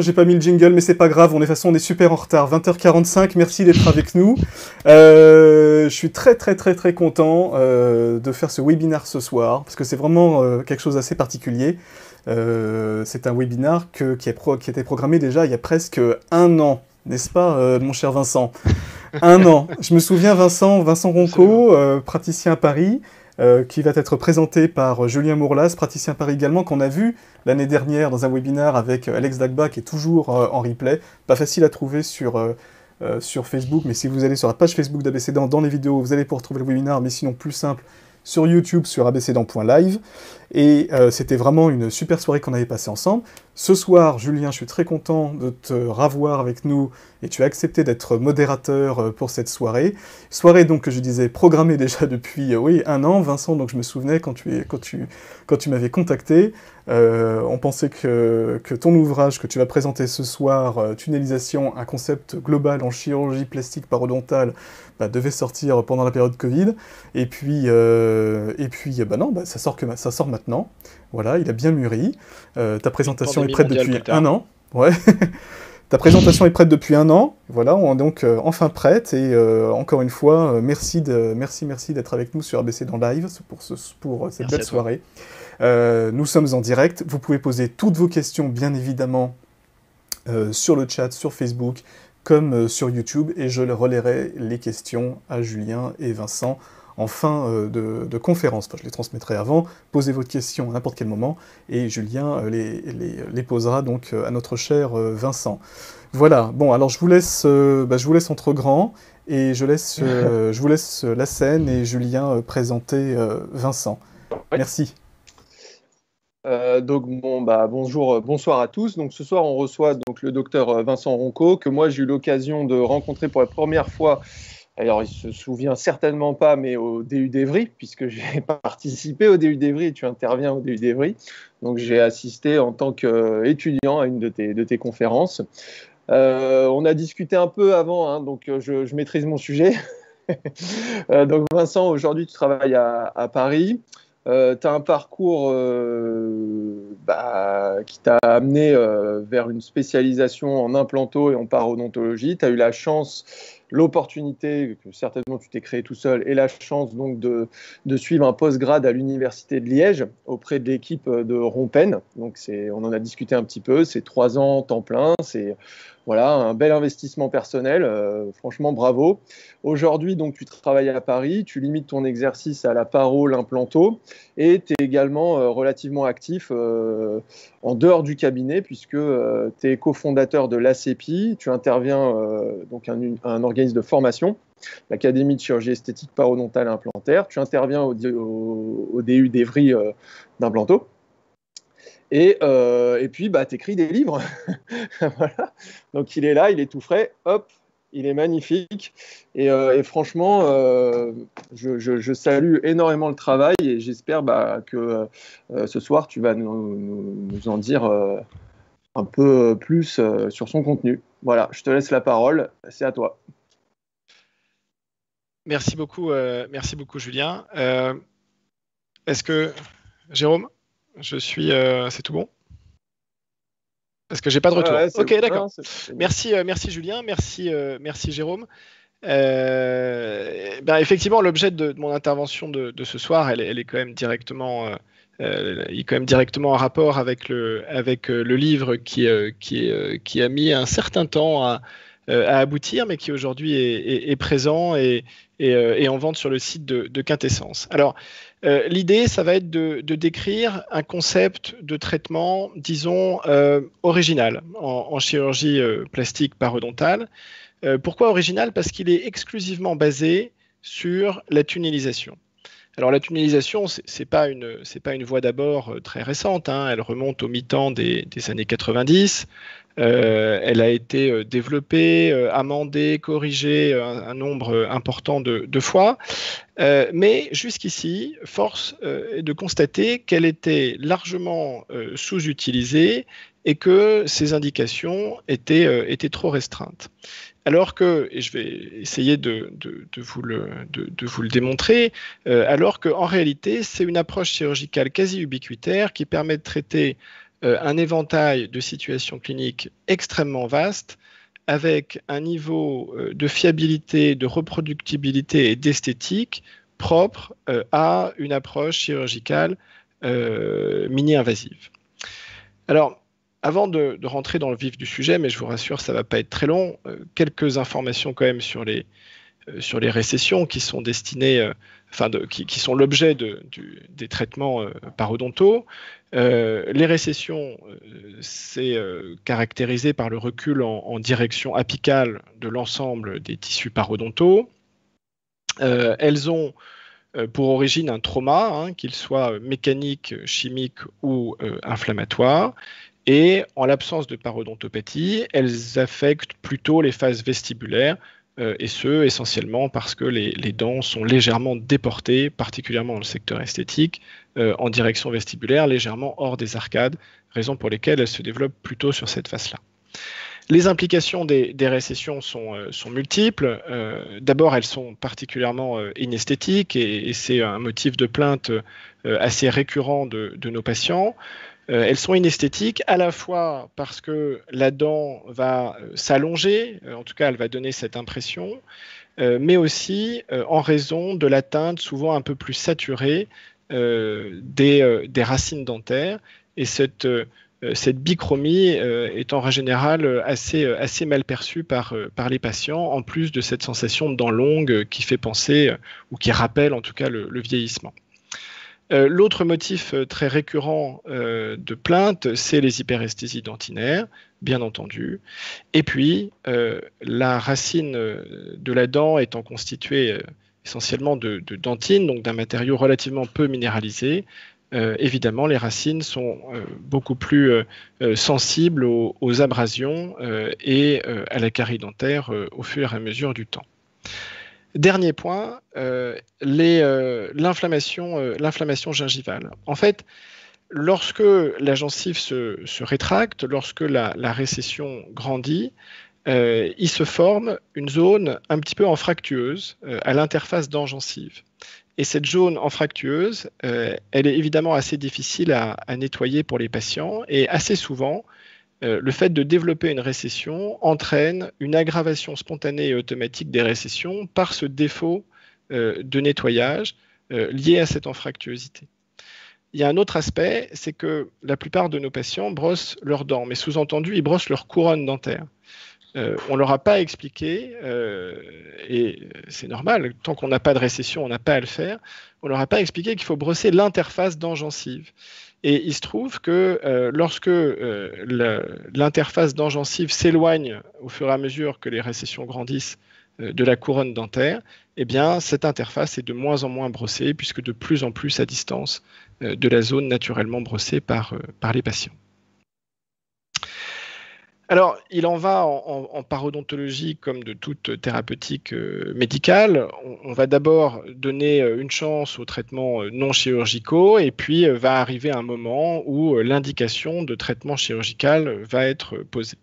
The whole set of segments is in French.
J'ai pas mis le jingle, mais c'est pas grave. On est façon, on est super en retard. 20h45. Merci d'être avec nous. Euh, je suis très très très très content euh, de faire ce webinar ce soir parce que c'est vraiment euh, quelque chose d'assez particulier. c'est un webinar qui, a été programmé déjà il y a presque un an, n'est-ce pas, mon cher Vincent Un an. Je me souviens, Vincent, Vincent Ronco, praticien à Paris. Euh, qui va être présenté par euh, Julien Mourlas, praticien Paris également, qu'on a vu l'année dernière dans un webinar avec euh, Alex Dagba, qui est toujours en replay. Pas facile à trouver sur, Facebook, mais si vous allez sur la page Facebook d'ABCDent, dans les vidéos, vous allez pouvoir trouver le webinar, mais sinon plus simple, sur YouTube, sur abcdent.live. Et euh, c'était vraiment une super soirée qu'on avait passée ensemble. Ce soir, Julien, je suis très content de te revoir avec nous et tu as accepté d'être modérateur euh, pour cette soirée. Soirée donc que je disais programmée déjà depuis euh, oui, un an. Vincent, donc je me souvenais quand tu, quand tu, quand tu m'avais contacté, on pensait que, que, ton ouvrage que tu vas présenter ce soir, Tunnelisation, un concept global en chirurgie plastique parodontale, bah, devait sortir pendant la période Covid. Et puis, et puis bah non, bah, ça sort que ça sort voilà, il a bien mûri. Euh, ta présentation est prête depuis un an. Ouais. ta présentation est prête depuis un an. Voilà, on est donc euh, enfin prête. Et euh, encore une fois, merci, de, merci, merci d'être avec nous sur ABC dans Live pour, ce, pour cette belle soirée. nous sommes en direct. Vous pouvez poser toutes vos questions, bien évidemment, sur le chat, sur Facebook, comme sur YouTube. Et je relayerai les questions à Julien et Vincent en fin euh, de, conférence. je les transmettrai avant. Posez votre question à n'importe quel moment et Julien euh, les, posera donc euh, à notre cher Vincent. Voilà. Bon, alors je vous laisse, bah, je vous laisse entre grands et je laisse, je vous laisse la scène et Julien présenter Vincent. Merci. donc bon, bah, bonjour, bonsoir à tous. Donc ce soir, on reçoit donc le docteur Vincent Ronco que moi j'ai eu l'occasion de rencontrer pour la première fois alors, il se souvient certainement pas, mais au DU d'Evry, puisque j'ai participé au DU d'Evry, tu interviens au DU d'Evry. Donc, j'ai assisté en tant qu'étudiant à une de tes, conférences. Euh, on a discuté un peu avant, hein, donc euh, je, maîtrise mon sujet. Euh, donc, Vincent, aujourd'hui, tu travailles à, Paris. tu as un parcours bah, qui t'a amené vers une spécialisation en implanto et en parodontologie. Tu as eu la chance l'opportunité que certainement tu t'es créé tout seul et la chance donc de, suivre un postgrad à l'université de Liège auprès de l'équipe de Rompen. Donc on en a discuté un petit peu, c'est trois ans temps plein, c'est voilà, un bel investissement personnel. Euh, franchement, bravo. Aujourd'hui, donc, tu travailles à Paris, tu limites ton exercice à la parole, implanto et tu es également euh, relativement actif euh, en dehors du cabinet, puisque tu es cofondateur de l'ACPI, tu interviens donc un, organisme de formation l'Académie de chirurgie esthétique parodontale implantaire. Tu interviens au, DU d'Evry d'implanto. Euh, et, puis, bah, tu écris des livres. Donc, il est là, il est tout frais, hop, il est magnifique. Et, euh, franchement, euh, je, salue énormément le travail et j'espère bah, que ce soir, tu vas nous, nous en dire un peu plus sur son contenu. Voilà, je te laisse la parole, c'est à toi. Merci beaucoup, merci beaucoup Julien. Est-ce que, Jérôme je suis. Euh, c'est tout bon Parce que j'ai pas de retour. ok, d'accord. merci, euh, merci Julien, merci, euh, merci Jérôme. Ben, effectivement, l'objet de, mon intervention de, ce soir, elle, est quand même directement. il est quand même directement en rapport avec le, avec, le livre qui, qui, qui, a mis un certain temps à, aboutir, mais qui aujourd'hui est, est, présent et, euh, et, en vente sur le site de, Quintessence. Alors, euh, l'idée, ça va être de, décrire un concept de traitement, disons, euh, original en, chirurgie plastique parodontale. pourquoi original Parce qu'il est exclusivement basé sur la tunnelisation. Alors la tunnelisation, ce n'est pas, une, pas une voie d'abord très récente, hein. elle remonte au mi-temps des, des, années 90. Euh, elle a été euh, développée, euh, amendée, corrigée un, nombre important de, fois. mais jusqu'ici, force est de constater qu'elle était largement sous-utilisée et que ses indications étaient, étaient trop restreintes. Alors que, et je vais essayer de, vous, le, de vous, le, démontrer, alors qu'en réalité, c'est une approche chirurgicale quasi ubiquitaire qui permet de traiter euh, un éventail de situations cliniques extrêmement vaste avec un niveau euh, de fiabilité, de reproductibilité et d'esthétique propre euh, à une approche chirurgicale mini-invasive. Alors, avant de, rentrer dans le vif du sujet, mais je vous rassure, ça ne va pas être très long, quelques informations quand même sur les, euh, sur les récessions qui sont destinées, euh, qui, sont l'objet des traitements euh, parodontaux. les récessions, c'est caractérisé par le recul en, direction apicale de l'ensemble des tissus parodontaux. elles ont pour origine un trauma, hein, qu'il soit mécanique, chimique ou inflammatoire. Et en l'absence de parodontopathie, elles affectent plutôt les phases vestibulaires, euh, et ce, essentiellement parce que les, dents sont légèrement déportées, particulièrement dans le secteur esthétique, euh, en direction vestibulaire, légèrement hors des arcades, raison pour laquelle elles se développent plutôt sur cette face-là. Les implications des, récessions sont, euh, multiples. D'abord, elles sont particulièrement inesthétiques et, c'est un motif de plainte assez récurrent de nos patients. Euh, elles sont inesthétiques à la fois parce que la dent va euh, s'allonger, euh, en tout cas elle va donner cette impression, mais aussi en raison de la teinte souvent un peu plus saturée des, racines dentaires. Et cette cette bichromie est en général assez, assez mal perçue par, les patients, en plus de cette sensation de dent longue qui fait penser, ou qui rappelle en tout cas le vieillissement. Euh, l'autre motif euh, très récurrent euh, de plainte, c'est les hyperesthésies dentinaires, bien entendu. Et puis, la racine de la dent étant constituée essentiellement de, dentine, donc d'un matériau relativement peu minéralisé, évidemment, les racines sont beaucoup plus sensibles aux abrasions et à la carie dentaire au fur et à mesure du temps. Dernier point, euh, euh, euh, l'inflammation gingivale. En fait, lorsque la gencive se, rétracte, lorsque la, récession grandit, il se forme une zone un petit peu anfractueuse à l'interface dent-gencive. Et cette zone anfractueuse, elle est évidemment assez difficile à, nettoyer pour les patients et assez souvent, euh, le fait de développer une récession entraîne une aggravation spontanée et automatique des récessions par ce défaut euh, de nettoyage euh, lié à cette anfractuosité. Il y a un autre aspect, c'est que la plupart de nos patients brossent leurs dents, mais sous-entendu, ils brossent leur couronne dentaire. on ne leur a pas expliqué, et c'est normal, tant qu'on n'a pas de récession, on n'a pas à le faire, on ne leur a pas expliqué qu'il faut brosser l'interface dent-gencive. Et il se trouve que euh, lorsque euh, l'interface dent s'éloigne au fur et à mesure que les récessions grandissent euh, de la couronne dentaire, eh bien, cette interface est de moins en moins brossée, puisque de plus en plus à distance de la zone naturellement brossée par les patients. Alors, il en va en, parodontologie comme de toute thérapeutique euh, médicale. On, va d'abord donner euh, une chance aux traitements euh, non chirurgicaux et puis va arriver un moment où l'indication de traitement chirurgical va être posée.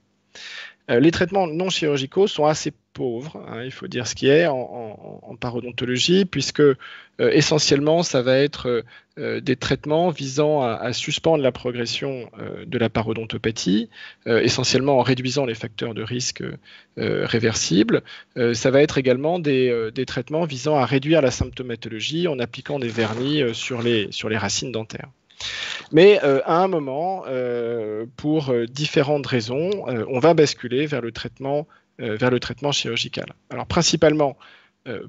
Euh, les traitements non chirurgicaux sont assez pauvres, hein, il faut dire ce qui est, en, parodontologie, puisque euh, essentiellement, ça va être euh, des traitements visant à, suspendre la progression de la parodontopathie, essentiellement en réduisant les facteurs de risque réversibles. ça va être également des, traitements visant à réduire la symptomatologie en appliquant des vernis sur les racines dentaires. Mais euh, à un moment, euh, pour euh, différentes raisons, on va basculer vers le traitement, vers le traitement chirurgical. Alors principalement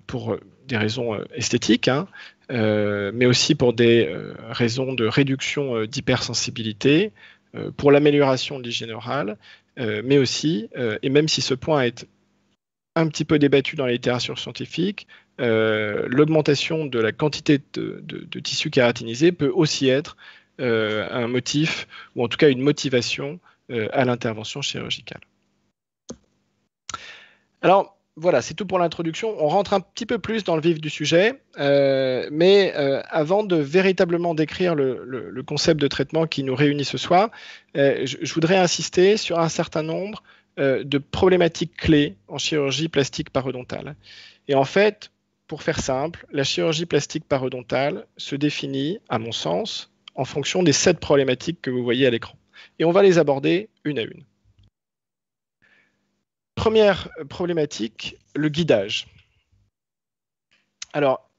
pour des raisons esthétiques, hein, mais aussi pour des raisons de réduction d'hypersensibilité, pour l'amélioration de l'hygiène orale, mais aussi, et même si ce point est un petit peu débattu dans la littérature scientifique, euh, l'augmentation de la quantité de, de, de, tissu kératinisé peut aussi être euh, un motif, ou en tout cas une motivation euh, à l'intervention chirurgicale. Alors, voilà, c'est tout pour l'introduction. On rentre un petit peu plus dans le vif du sujet, mais avant de véritablement décrire le, concept de traitement qui nous réunit ce soir, je, je, voudrais insister sur un certain nombre de problématiques clés en chirurgie plastique parodontale. Et en fait, pour faire simple, la chirurgie plastique parodontale se définit, à mon sens, en fonction des sept problématiques que vous voyez à l'écran. Et on va les aborder une à une. Première problématique, le guidage. Alors,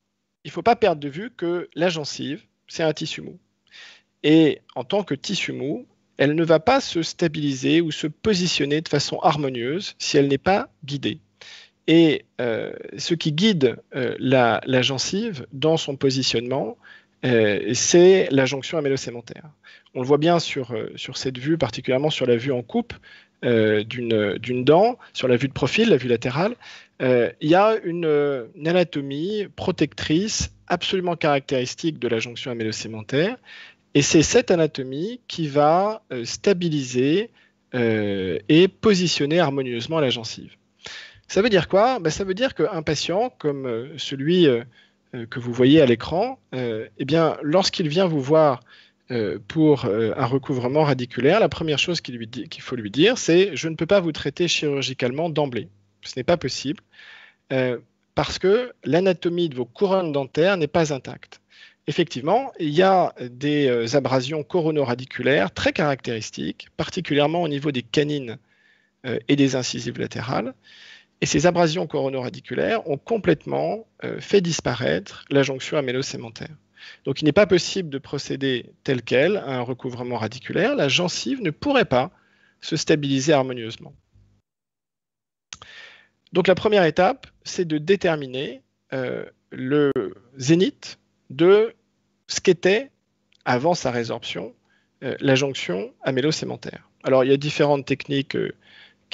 il ne faut pas perdre de vue que la gencive, c'est un tissu mou. Et en tant que tissu mou, elle ne va pas se stabiliser ou se positionner de façon harmonieuse si elle n'est pas guidée. Et euh, ce qui guide euh, la, gencive dans son positionnement, euh, c'est la jonction amélo-sémentaire. On le voit bien sur, sur cette vue, particulièrement sur la vue en coupe d'une dent, sur la vue de profil, la vue latérale. Il y a une, anatomie protectrice absolument caractéristique de la jonction amélo-sémentaire. Et c'est cette anatomie qui va stabiliser et positionner harmonieusement la gencive. Ça veut dire quoi ben, Ça veut dire qu'un patient comme euh, celui euh, euh, que vous voyez à l'écran, eh bien, lorsqu'il vient vous voir pour un recouvrement radiculaire, la première chose qu'il faut lui dire, c'est je ne peux pas vous traiter chirurgicalement d'emblée. Ce n'est pas possible parce que l'anatomie de vos couronnes dentaires n'est pas intacte. Effectivement, il y a des abrasions coronoradiculaires très caractéristiques, particulièrement au niveau des canines et des incisives latérales, et ces abrasions coronoradiculaires ont complètement euh, fait disparaître la jonction amélo-sémentaire. Donc il n'est pas possible de procéder tel quel à un recouvrement radiculaire. La gencive ne pourrait pas se stabiliser harmonieusement. Donc la première étape, c'est de déterminer euh, le zénith de ce qu'était, avant sa résorption, euh, la jonction amélo-sémentaire. Alors il y a différentes techniques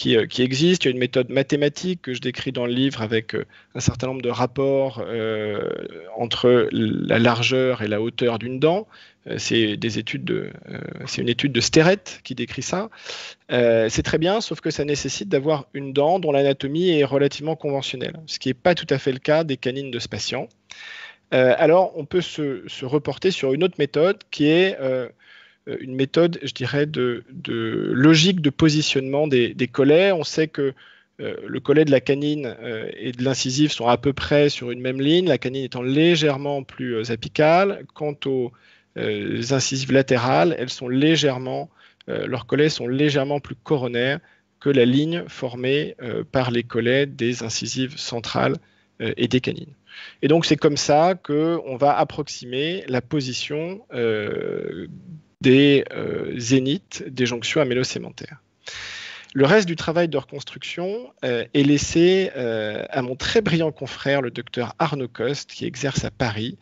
euh, qui, existe. Il y a une méthode mathématique que je décris dans le livre avec euh, un certain nombre de rapports euh, entre la largeur et la hauteur d'une dent. C'est des études de, c'est une étude de Sterrett qui décrit ça. c'est très bien, sauf que ça nécessite d'avoir une dent dont l'anatomie est relativement conventionnelle, ce qui n'est pas tout à fait le cas des canines de ce patient. alors, on peut se, reporter sur une autre méthode qui est euh, une méthode, je dirais, de, logique de positionnement des, collets. On sait que euh, le collet de la canine euh, et de l'incisive sont à peu près sur une même ligne, la canine étant légèrement plus apicale. Quant aux incisives latérales, elles sont légèrement, leurs collets sont légèrement plus coronaires que la ligne formée par les collets des incisives centrales et des canines. Et donc c'est comme ça qu'on va approximer la position des euh, zéniths des jonctions amélo-sémentaires. Le reste du travail de reconstruction euh, est laissé euh, à mon très brillant confrère, le docteur Arnaud Coste, qui exerce à Paris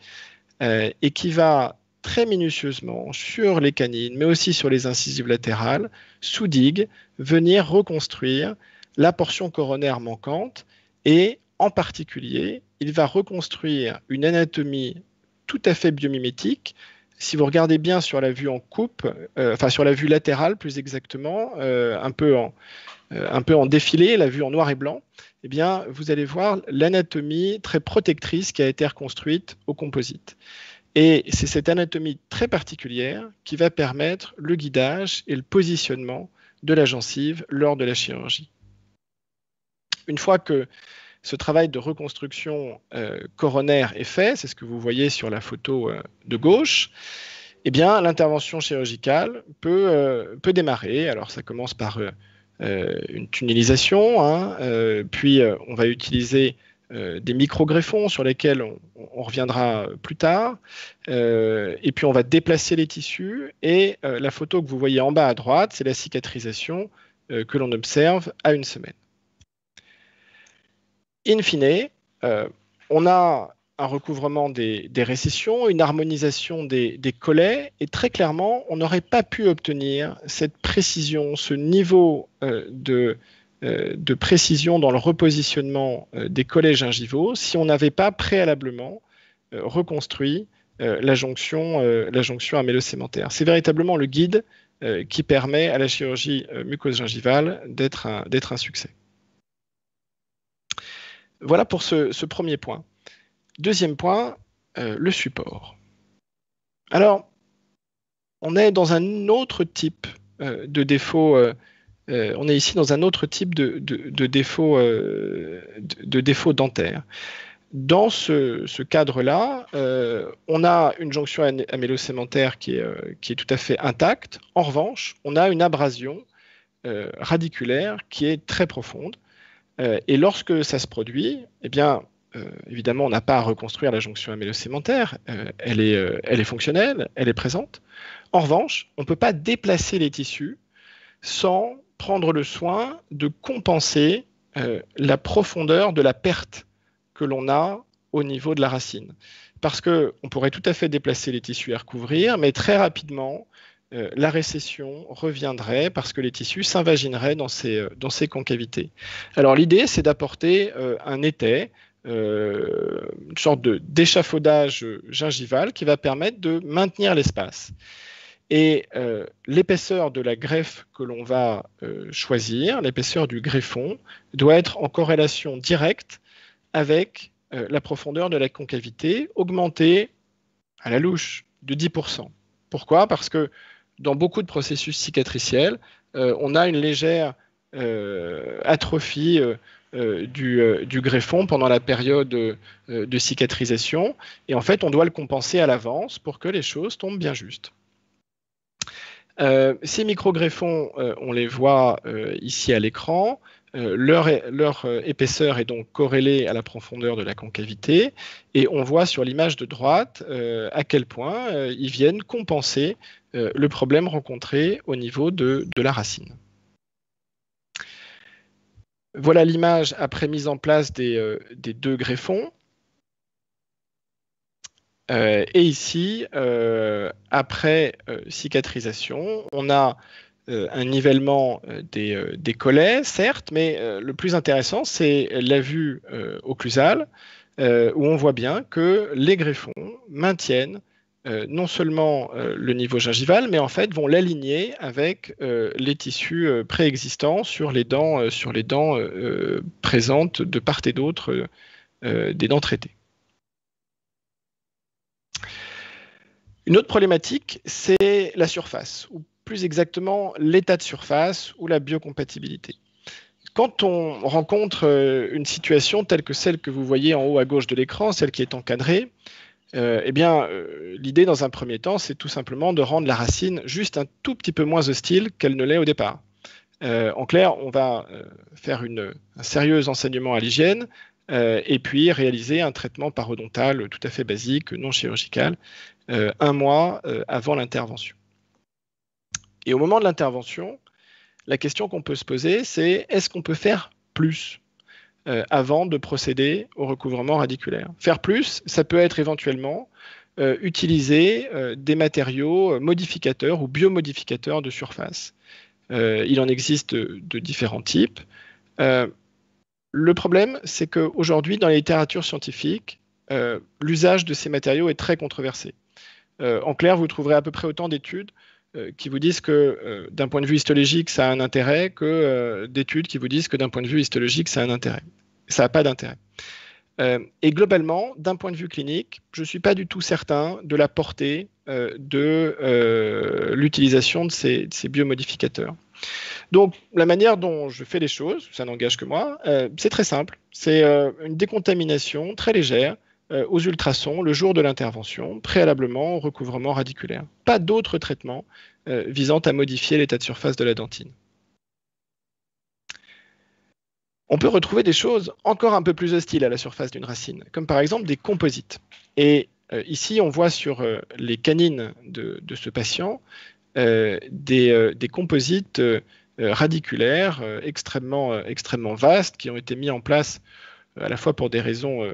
et qui va très minutieusement sur les canines, mais aussi sur les incisives latérales, sous digue, venir reconstruire la portion coronaire manquante et en particulier, il va reconstruire une anatomie tout à fait biomimétique si vous regardez bien sur la vue en coupe, euh, enfin sur la vue latérale plus exactement, euh, un, peu en, euh, un peu en défilé, la vue en noir et blanc, eh bien, vous allez voir l'anatomie très protectrice qui a été reconstruite au composite. Et c'est cette anatomie très particulière qui va permettre le guidage et le positionnement de la gencive lors de la chirurgie. Une fois que ce travail de reconstruction euh, coronaire est fait, c'est ce que vous voyez sur la photo euh, de gauche. Eh bien, l'intervention chirurgicale peut, euh, démarrer. Alors, ça commence par une tunnelisation, hein, puis on va utiliser des micro-greffons sur lesquels on, reviendra plus tard. et puis on va déplacer les tissus. Et la photo que vous voyez en bas à droite, c'est la cicatrisation que l'on observe à une semaine in fine, euh, on a un recouvrement des, récessions, une harmonisation des, collets, et très clairement, on n'aurait pas pu obtenir cette précision, ce niveau euh, euh, de, précision dans le repositionnement des collets gingivaux si on n'avait pas préalablement reconstruit la jonction, la jonction C'est véritablement le guide qui permet à la chirurgie mucose gingivale d'être un succès. Voilà pour ce, premier point. Deuxième point, euh, le support. Alors, on est dans un autre type euh, de défaut. Euh, on est ici dans un autre type de, défaut, dentaire. Dans ce, cadre-là, on a une jonction amélo qui qui est tout à fait intacte. En revanche, on a une abrasion radiculaire qui est très profonde. Euh, et lorsque ça se produit, eh bien, euh, évidemment, on n'a pas à reconstruire la jonction amélo-sémentaire. Euh, elle, est, elle est fonctionnelle, elle est présente. En revanche, on ne peut pas déplacer les tissus sans prendre le soin de compenser la profondeur de la perte que l'on a au niveau de la racine. Parce qu'on pourrait tout à fait déplacer les tissus à recouvrir, mais très rapidement, euh, la récession reviendrait parce que les tissus s'invagineraient dans ces, euh, dans ces concavités. Alors l'idée, c'est d'apporter euh, un été, une sorte d'échafaudage gingival qui va permettre de maintenir l'espace. Et l'épaisseur de la greffe que l'on va choisir, l'épaisseur du greffon, doit être en corrélation directe avec la profondeur de la concavité augmentée à la louche de 10%. Pourquoi Parce que dans beaucoup de processus cicatriciels, euh, on a une légère euh, atrophie euh, du, greffon pendant la période de cicatrisation. Et en fait, on doit le compenser à l'avance pour que les choses tombent bien justes. ces micro-greffons, on les voit ici à l'écran. Euh, leur, euh, épaisseur est donc corrélée à la profondeur de la concavité, et on voit sur l'image de droite euh, à quel point ils viennent compenser le problème rencontré au niveau de, la racine. Voilà l'image après mise en place des deux greffons. et ici, après cicatrisation, on a euh, un nivellement euh, euh, des, collets, certes, mais le plus intéressant, c'est la vue occlusale, où on voit bien que les greffons maintiennent non seulement le niveau gingival, mais en fait vont l'aligner avec les tissus préexistants sur les dents, sur les dents présentes de part et d'autre des dents traitées. Une autre problématique, c'est la surface, ou plus exactement l'état de surface ou la biocompatibilité. Quand on rencontre euh, une situation telle que celle que vous voyez en haut à gauche de l'écran, celle qui est encadrée, euh, eh bien, euh, l'idée dans un premier temps, c'est tout simplement de rendre la racine juste un tout petit peu moins hostile qu'elle ne l'est au départ. en clair, on va faire une, un sérieux enseignement à l'hygiène et puis réaliser un traitement parodontal tout à fait basique, non chirurgical, un mois avant l'intervention. Et au moment de l'intervention, la question qu'on peut se poser, c'est est-ce qu'on peut faire plus euh, avant de procéder au recouvrement radiculaire Faire plus, ça peut être éventuellement euh, utiliser euh, des matériaux modificateurs ou biomodificateurs de surface. il en existe de, de différents types. le problème, c'est qu'aujourd'hui, dans la littérature scientifique, l'usage de ces matériaux est très controversé. en clair, vous trouverez à peu près autant d'études euh, qui vous disent que euh, d'un point de vue histologique, ça a un intérêt, que euh, d'études qui vous disent que d'un point de vue histologique, ça a un intérêt. Ça n'a pas d'intérêt. et globalement, d'un point de vue clinique, je ne suis pas du tout certain de la portée de l'utilisation de ces, biomodificateurs. Donc, la manière dont je fais les choses, ça n'engage que moi, c'est très simple. C'est une décontamination très légère euh, aux ultrasons le jour de l'intervention, préalablement au recouvrement radiculaire. Pas d'autres traitements euh, visant à modifier l'état de surface de la dentine. On peut retrouver des choses encore un peu plus hostiles à la surface d'une racine, comme par exemple des composites. Et euh, ici, on voit sur les canines de, ce patient des, des, composites radiculaires extrêmement, extrêmement vastes qui ont été mis en place à la fois pour des raisons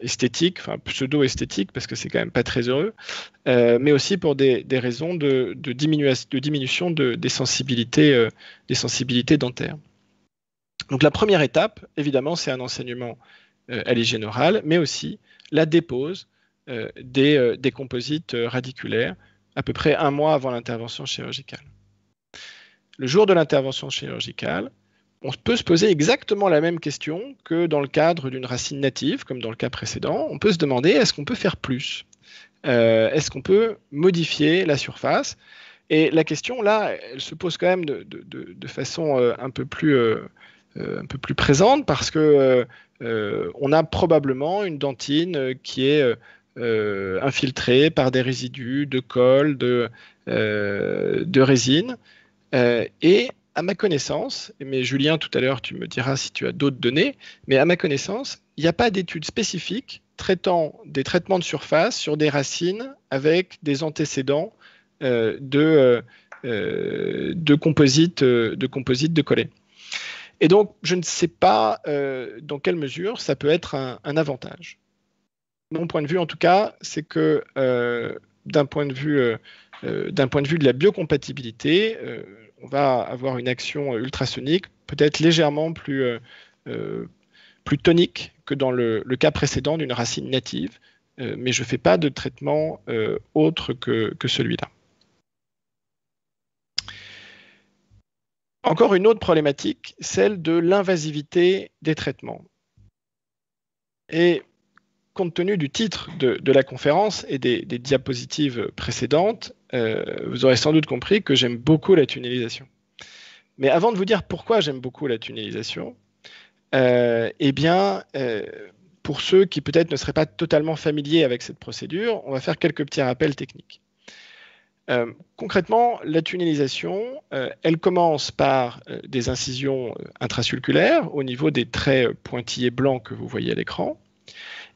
esthétique, enfin pseudo-esthétique, parce que c'est quand même pas très heureux, euh, mais aussi pour des, raisons de, diminution euh, des, sensibilités, dentaires. Donc la première étape, évidemment, c'est un enseignement euh, à l'hygiène mais aussi la dépose euh, des, composites radiculaires à peu près un mois avant l'intervention chirurgicale. Le jour de l'intervention chirurgicale, on peut se poser exactement la même question que dans le cadre d'une racine native, comme dans le cas précédent. On peut se demander est-ce qu'on peut faire plus euh, Est-ce qu'on peut modifier la surface Et la question, là, elle se pose quand même de, façon euh, un, peu plus, euh, un peu plus présente parce que on a probablement une dentine qui est infiltrée par des résidus de colle, de, de résine. et à ma connaissance, mais Julien, tout à l'heure, tu me diras si tu as d'autres données, mais à ma connaissance, il n'y a pas d'études spécifiques traitant des traitements de surface sur des racines avec des antécédents euh, de, euh, euh, de, composites, de coller. collets. Et donc, je ne sais pas dans quelle mesure ça peut être un, un, avantage. Mon point de vue, en tout cas, c'est que d'un point de vue d'un point de vue de la biocompatibilité, on va avoir une action euh, ultrasonique peut-être légèrement plus, euh, euh, plus tonique que dans le, cas précédent d'une racine native, mais je ne fais pas de traitement autre que, celui-là. Encore une autre problématique, celle de l'invasivité des traitements. Et compte tenu du titre de, la conférence et des diapositives précédentes, euh, vous aurez sans doute compris que j'aime beaucoup la tunnelisation. Mais avant de vous dire pourquoi j'aime beaucoup la tunnelisation, euh, eh bien, euh, pour ceux qui peut-être ne seraient pas totalement familiers avec cette procédure, on va faire quelques petits rappels techniques. concrètement, la tunnelisation, elle commence par des incisions intrasulculaires au niveau des traits pointillés blancs que vous voyez à l'écran.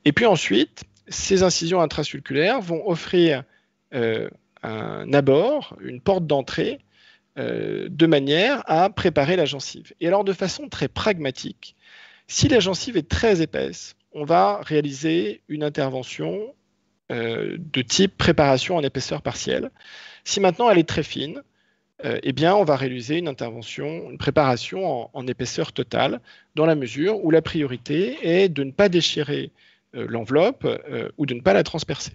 Et puis ensuite, ces incisions intrasulculaires vont offrir un abord, une porte d'entrée, euh, de manière à préparer la gencive. Et alors de façon très pragmatique, si la gencive est très épaisse, on va réaliser une intervention euh, de type préparation en épaisseur partielle. Si maintenant elle est très fine, euh, eh bien, on va réaliser une intervention, une préparation en, épaisseur totale, dans la mesure où la priorité est de ne pas déchirer l'enveloppe ou de ne pas la transpercer.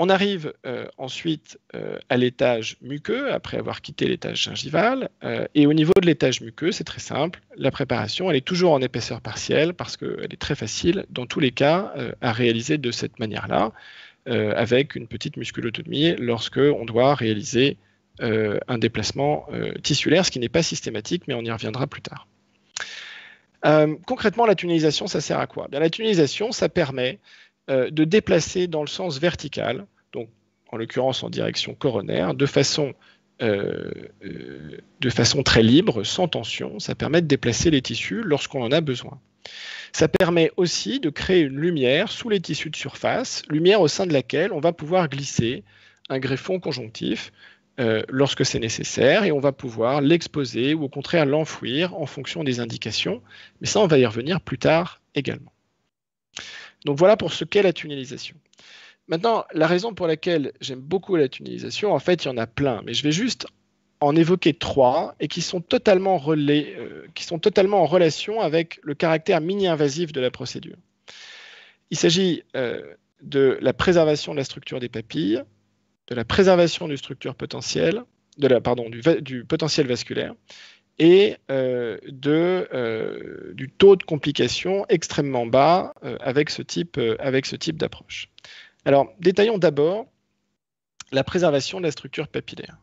On arrive euh, ensuite euh, à l'étage muqueux, après avoir quitté l'étage gingival. Euh, et au niveau de l'étage muqueux, c'est très simple. La préparation, elle est toujours en épaisseur partielle parce qu'elle est très facile, dans tous les cas, à réaliser de cette manière-là, avec une petite musculotomie lorsque on doit réaliser un déplacement tissulaire, ce qui n'est pas systématique, mais on y reviendra plus tard. concrètement, la tunnelisation, ça sert à quoi La tunnelisation, ça permet euh, de déplacer dans le sens vertical, donc en l'occurrence en direction coronaire, de façon, euh, euh, de façon très libre, sans tension. Ça permet de déplacer les tissus lorsqu'on en a besoin. Ça permet aussi de créer une lumière sous les tissus de surface, lumière au sein de laquelle on va pouvoir glisser un greffon conjonctif lorsque c'est nécessaire et on va pouvoir l'exposer ou au contraire l'enfouir en fonction des indications. Mais ça, on va y revenir plus tard également. Donc voilà pour ce qu'est la tunnelisation. Maintenant, la raison pour laquelle j'aime beaucoup la tunnelisation, en fait, il y en a plein, mais je vais juste en évoquer trois et qui sont totalement, euh, en relation avec le caractère mini-invasif de la procédure. Il s'agit euh, de la préservation de la structure des papilles, de la préservation du structure potentielle, de du potentiel vasculaire et euh, de, euh, du taux de complication extrêmement bas euh, avec ce type, type d'approche. Alors, détaillons d'abord la préservation de la structure papillaire.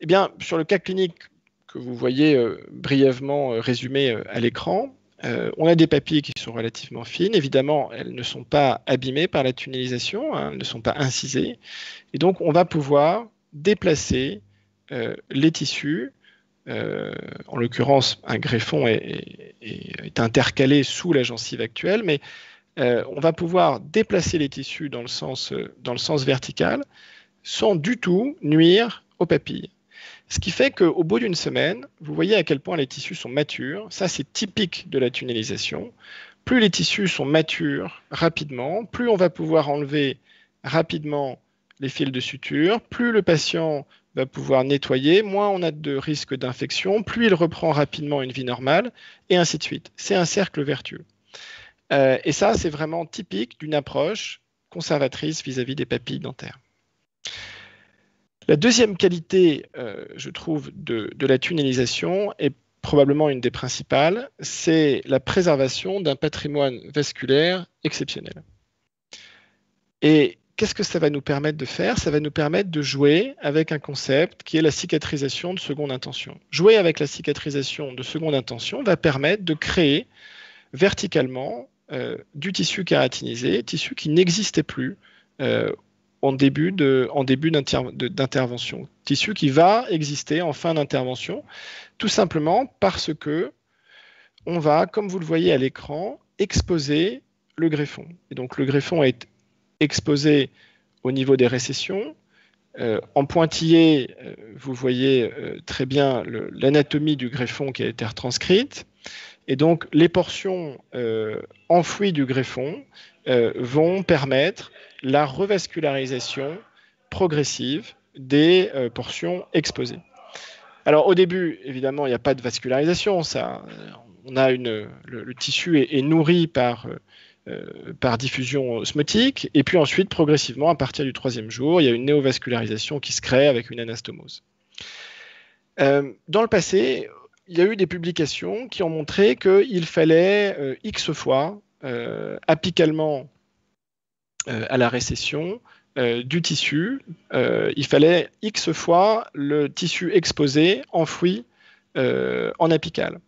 Eh bien, sur le cas clinique que vous voyez brièvement résumé à l'écran, on a des papilles qui sont relativement fines. Évidemment, elles ne sont pas abîmées par la tunnelisation, hein, elles ne sont pas incisées. Et donc, on va pouvoir déplacer les tissus euh, en l'occurrence, un greffon est, intercalé sous la gencive actuelle, mais euh, on va pouvoir déplacer les tissus dans le, sens, dans le sens vertical sans du tout nuire aux papilles. Ce qui fait qu'au bout d'une semaine, vous voyez à quel point les tissus sont matures. Ça, c'est typique de la tunnelisation. Plus les tissus sont matures rapidement, plus on va pouvoir enlever rapidement les fils de suture, plus le patient va pouvoir nettoyer, moins on a de risques d'infection, plus il reprend rapidement une vie normale, et ainsi de suite. C'est un cercle vertueux. Euh, et ça, c'est vraiment typique d'une approche conservatrice vis-à-vis des papilles dentaires. La deuxième qualité, euh, je trouve, de, la tunnelisation est probablement une des principales, c'est la préservation d'un patrimoine vasculaire exceptionnel. Et qu'est-ce que ça va nous permettre de faire Ça va nous permettre de jouer avec un concept qui est la cicatrisation de seconde intention. Jouer avec la cicatrisation de seconde intention va permettre de créer verticalement euh, du tissu kératinisé, tissu qui n'existait plus euh, en début d'intervention, tissu qui va exister en fin d'intervention, tout simplement parce que on va, comme vous le voyez à l'écran, exposer le greffon. Et donc le greffon est exposés au niveau des récessions. Euh, en pointillé, euh, vous voyez euh, très bien l'anatomie du greffon qui a été retranscrite. Et donc, les portions enfouies du greffon vont permettre la revascularisation progressive des portions exposées. Alors, au début, évidemment, il n'y a pas de vascularisation. Ça, on a le, tissu est nourri par euh, par diffusion osmotique, et puis ensuite, progressivement, à partir du troisième jour, il y a une néovascularisation qui se crée avec une anastomose. Euh, dans le passé, il y a eu des publications qui ont montré qu'il fallait euh, X fois apicalement à la récession du tissu, il fallait X fois le tissu exposé, enfoui en apical.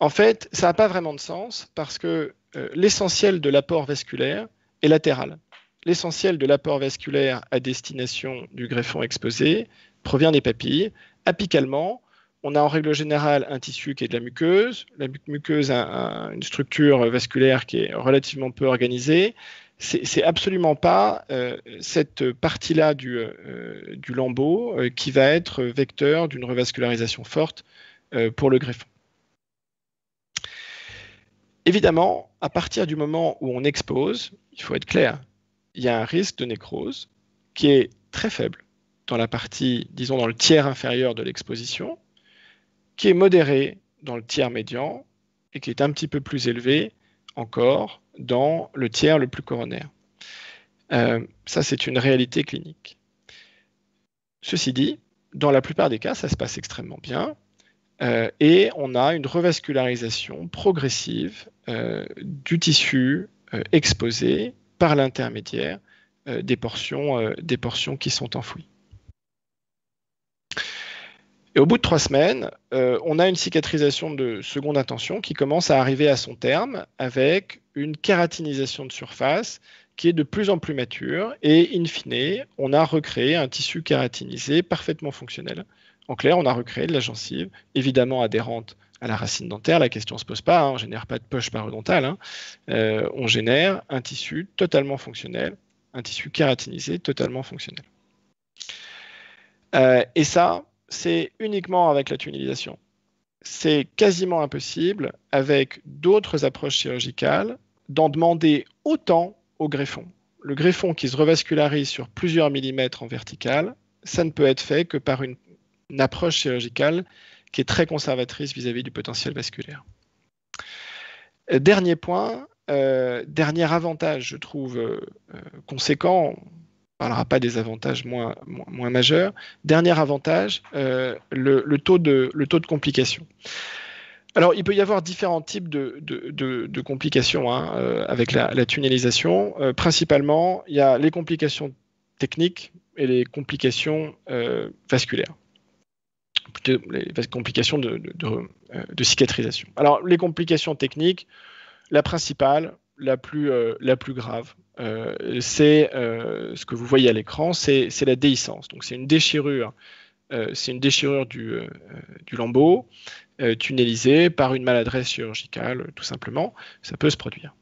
En fait, ça n'a pas vraiment de sens parce que euh, l'essentiel de l'apport vasculaire est latéral. L'essentiel de l'apport vasculaire à destination du greffon exposé provient des papilles. Apicalement, on a en règle générale un tissu qui est de la muqueuse. La muqueuse a une structure vasculaire qui est relativement peu organisée. C'est absolument pas euh, cette partie-là du, euh, lambeau qui va être vecteur d'une revascularisation forte pour le greffon. Évidemment, à partir du moment où on expose, il faut être clair, il y a un risque de nécrose qui est très faible dans la partie, disons, dans le tiers inférieur de l'exposition, qui est modéré dans le tiers médian et qui est un petit peu plus élevé encore dans le tiers le plus coronaire. Euh, ça, c'est une réalité clinique. Ceci dit, dans la plupart des cas, ça se passe extrêmement bien. Euh, et on a une revascularisation progressive euh, du tissu euh, exposé par l'intermédiaire des, portions, qui sont enfouies. au bout de trois semaines, on a une cicatrisation de seconde intention qui commence à arriver à son terme avec une kératinisation de surface qui est de plus en plus mature et in fine, on a recréé un tissu kératinisé parfaitement fonctionnel en clair, on a recréé de la gencive, évidemment adhérente à la racine dentaire. La question ne se pose pas, hein, on ne génère pas de poche parodontale. Hein. Euh, on génère un tissu totalement fonctionnel, un tissu kératinisé totalement fonctionnel. Euh, et ça, c'est uniquement avec la tunnelisation. C'est quasiment impossible avec d'autres approches chirurgicales d'en demander autant au greffon. Le greffon qui se revascularise sur plusieurs millimètres en vertical, ça ne peut être fait que par une une approche chirurgicale qui est très conservatrice vis-à-vis du potentiel vasculaire. Euh, dernier point, euh, dernier avantage, je trouve, euh, conséquent, on ne parlera pas des avantages moins, majeurs, dernier avantage, le, taux de, complications. Alors, il peut y avoir différents types de, complications hein, avec la, la tunnelisation. principalement, il y a les complications techniques et les complications vasculaires les complications euh, de, cicatrisation. Alors, les complications techniques, la principale, la plus, euh, grave, euh, c'est ce que vous voyez à l'écran, c'est la déhiscence. Donc, c'est une déchirure. c'est une déchirure du, lambeau tunnelisé par une maladresse chirurgicale, tout simplement. Ça peut se produire.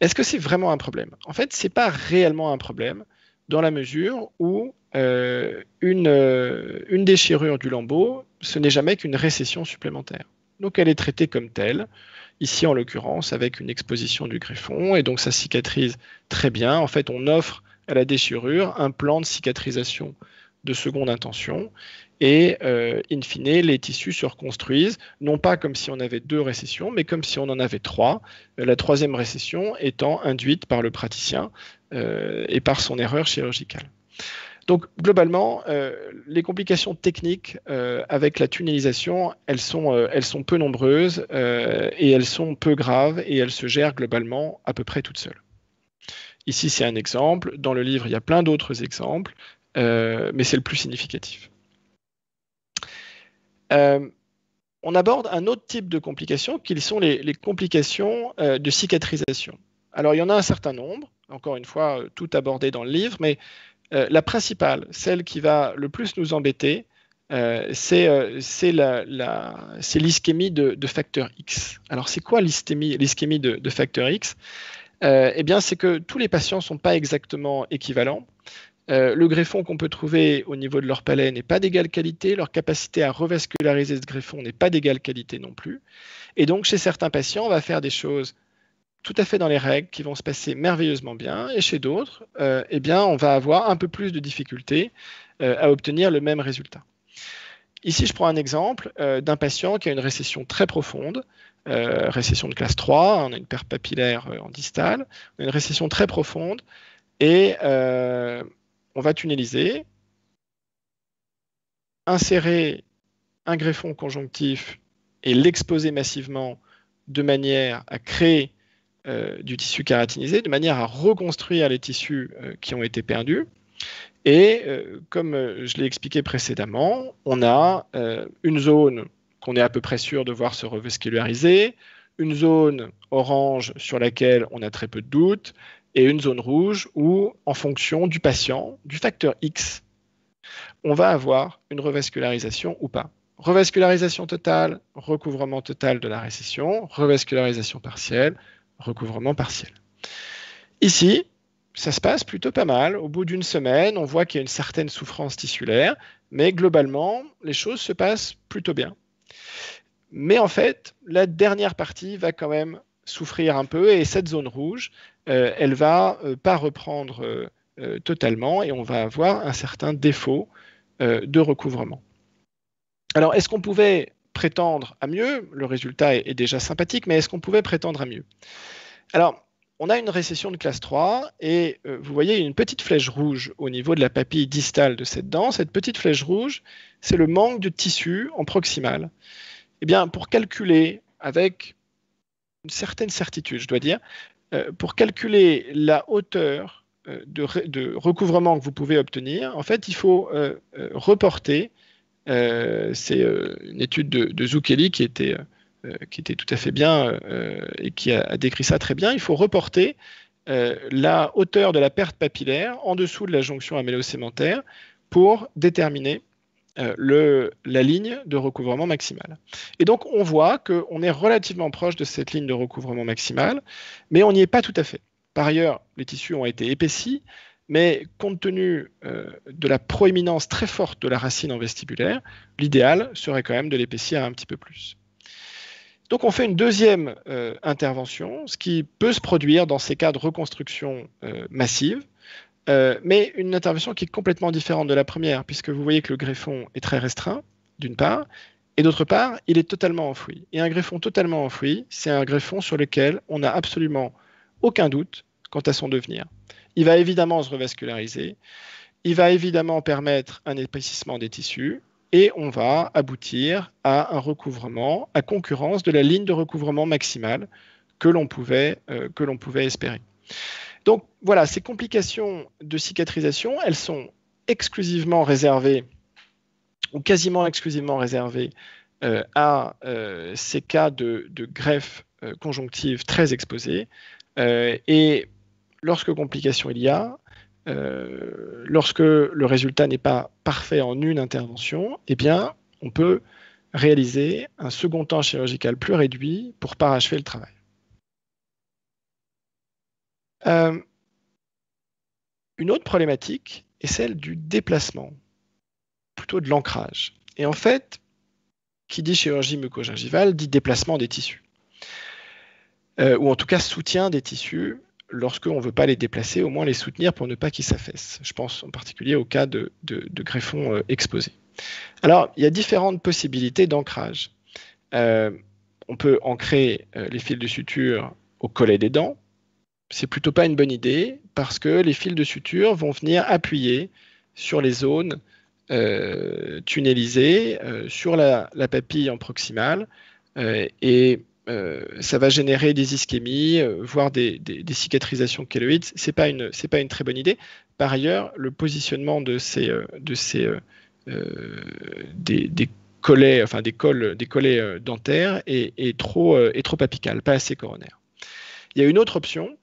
Est-ce que c'est vraiment un problème En fait, ce n'est pas réellement un problème dans la mesure où euh, une, euh, une, déchirure du lambeau, ce n'est jamais qu'une récession supplémentaire. Donc elle est traitée comme telle, ici en l'occurrence avec une exposition du greffon, et donc ça cicatrise très bien. En fait, on offre à la déchirure un plan de cicatrisation de seconde intention. Et euh, in fine, les tissus se reconstruisent, non pas comme si on avait deux récessions, mais comme si on en avait trois, euh, la troisième récession étant induite par le praticien euh, et par son erreur chirurgicale. Donc globalement, les complications techniques avec la tunnelisation, elles sont, elles sont peu nombreuses et elles sont peu graves et elles se gèrent globalement à peu près toutes seules. Ici, c'est un exemple. Dans le livre, il y a plein d'autres exemples. Euh, mais c'est le plus significatif. Euh, on aborde un autre type de complications qui sont les, complications euh, de cicatrisation. Alors il y en a un certain nombre, encore une fois, tout abordé dans le livre, mais la principale, celle qui va le plus nous embêter, c'est l'ischémie de, facteur X. Alors, c'est quoi l'ischémie de, facteur X Eh bien, c'est que tous les patients ne sont pas exactement équivalents. Euh, le greffon qu'on peut trouver au niveau de leur palais n'est pas d'égale qualité, leur capacité à revasculariser ce greffon n'est pas d'égale qualité non plus. Et donc chez certains patients, on va faire des choses tout à fait dans les règles qui vont se passer merveilleusement bien, et chez d'autres, euh, eh bien, on va avoir un peu plus de difficultés euh, à obtenir le même résultat. Ici, je prends un exemple d'un patient qui a une récession très profonde, récession de classe 3, on a une perte papillaire en distale, une récession très profonde, et on va tunneliser, insérer un greffon conjonctif et l'exposer massivement de manière à créer euh, du tissu caratinisé, de manière à reconstruire les tissus euh, qui ont été perdus. Et euh, comme je l'ai expliqué précédemment, on a une zone qu'on est à peu près sûr de voir se revasculariser, une zone orange sur laquelle on a très peu de doutes, et une zone rouge où, en fonction du patient, du facteur X, on va avoir une revascularisation ou pas. Revascularisation totale, recouvrement total de la récession, revascularisation partielle, recouvrement partiel. Ici, ça se passe plutôt pas mal. Au bout d'une semaine, on voit qu'il y a une certaine souffrance tissulaire, mais globalement, les choses se passent plutôt bien. Mais en fait, la dernière partie va quand même souffrir un peu et cette zone rouge, elle euh, elle va euh, pas reprendre euh, totalement et on va avoir un certain défaut de recouvrement. Alors, est-ce qu'on pouvait prétendre à mieux Le résultat est, déjà sympathique, mais est-ce qu'on pouvait prétendre à mieux Alors, on a une récession de classe 3 et vous voyez une petite flèche rouge au niveau de la papille distale de cette dent. Cette petite flèche rouge, c'est le manque de tissu en proximal. Eh bien, pour calculer avec certaine certitude, je dois dire, euh, pour calculer la hauteur euh, de, recouvrement que vous pouvez obtenir, en fait, il faut euh, reporter. C'est une étude de, de, qui était, qui était tout à fait bien et qui a, décrit ça très bien. Il faut reporter la hauteur de la perte papillaire en dessous de la jonction amélo-sémentaire pour déterminer euh, la ligne de recouvrement maximal. Et donc on voit qu'on est relativement proche de cette ligne de recouvrement maximal, mais on n'y est pas tout à fait. Par ailleurs, les tissus ont été épaissis, mais compte tenu euh, de la proéminence très forte de la racine en vestibulaire, l'idéal serait quand même de l'épaissir un petit peu plus. Donc on fait une deuxième euh, intervention, ce qui peut se produire dans ces cas de reconstruction massive, euh, mais une intervention qui est complètement différente de la première, puisque vous voyez que le greffon est très restreint, d'une part, et d'autre part, il est totalement enfoui. Et un greffon totalement enfoui, c'est un greffon sur lequel on n'a absolument aucun doute quant à son devenir. Il va évidemment se revasculariser, il va évidemment permettre un épaississement des tissus, et on va aboutir à un recouvrement à concurrence de la ligne de recouvrement maximale que l'on pouvait, euh, pouvait espérer. Donc voilà, ces complications de cicatrisation, elles sont exclusivement réservées, ou quasiment exclusivement réservées, euh, à euh, ces cas de, greffe euh, conjonctive très exposée. et lorsque complication il y a, lorsque le résultat n'est pas parfait en une intervention, eh bien, on peut réaliser un second temps chirurgical plus réduit pour parachever le travail. Euh, une autre problématique est celle du déplacement, plutôt de l'ancrage. Et en fait, qui dit chirurgie mucogingivale dit déplacement des tissus, euh, ou en tout cas soutien des tissus lorsqu'on ne veut pas les déplacer, au moins les soutenir pour ne pas qu'ils s'affaissent. Je pense en particulier au cas de, greffons euh, exposés. Alors, il y a différentes possibilités d'ancrage. on peut ancrer les fils de suture au collet des dents, c'est plutôt pas une bonne idée parce que les fils de suture vont venir appuyer sur les zones euh, tunnelisées, euh, sur la, papille en proximale, euh, et ça va générer des ischémies, voire des, cicatrisations kéloïdes. C'est pas une pas une très bonne idée. Par ailleurs, le positionnement de ces de ces des, des, collets, enfin des collets dentaires est, trop est trop apical, pas assez coronaire. Il y a une autre option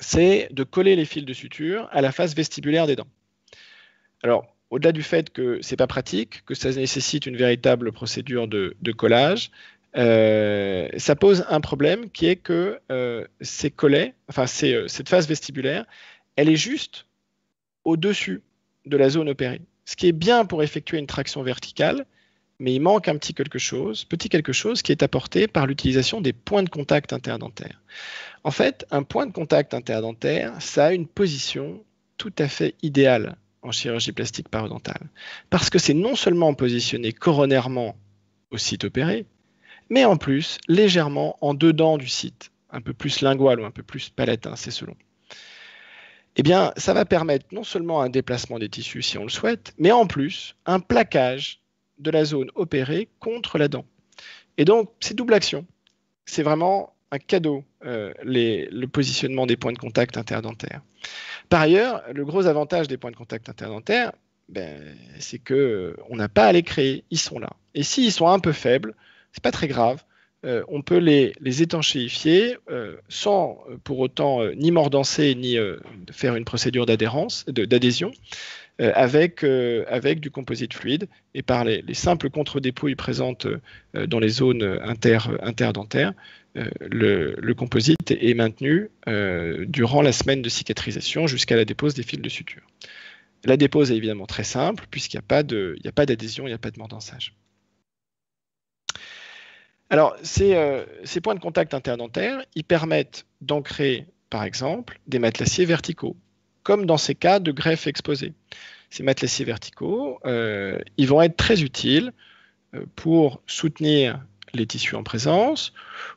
c'est de coller les fils de suture à la face vestibulaire des dents. Alors, au-delà du fait que ce n'est pas pratique, que ça nécessite une véritable procédure de, collage, euh, ça pose un problème qui est que euh, ces euh, cette face vestibulaire, elle est juste au-dessus de la zone opérée. Ce qui est bien pour effectuer une traction verticale, mais il manque un petit quelque chose, petit quelque chose qui est apporté par l'utilisation des points de contact interdentaires. En fait, un point de contact interdentaire, ça a une position tout à fait idéale en chirurgie plastique parodontale, parce que c'est non seulement positionné coronairement au site opéré, mais en plus légèrement en dedans du site, un peu plus lingual ou un peu plus palatin, hein, c'est selon. Eh bien, ça va permettre non seulement un déplacement des tissus si on le souhaite, mais en plus un plaquage de la zone opérée contre la dent. Et donc, c'est double action. C'est vraiment un cadeau, euh, le positionnement des points de contact interdentaires. Par ailleurs, le gros avantage des points de contact interdentaires, ben, c'est que euh, on n'a pas à les créer, ils sont là. Et s'ils sont un peu faibles, c'est pas très grave. Euh, on peut les, étanchéifier euh, sans euh, pour autant ni mordancer ni faire une procédure d'adhérence, d'adhésion, avec, du composite fluide et par les, simples contre-dépouilles présentes dans les zones inter, interdentaires, le, le, composite est maintenu durant la semaine de cicatrisation jusqu'à la dépose des fils de suture. La dépose est évidemment très simple puisqu'il n'y a pas d'adhésion, il n'y a pas de mordançage. Alors, euh, ces, points de contact interdentaires, ils permettent d'ancrer, par exemple, des matelassiers verticaux, comme dans ces cas de greffe exposée. Ces matelassiers verticaux, euh, ils vont être très utiles euh, pour soutenir les tissus en présence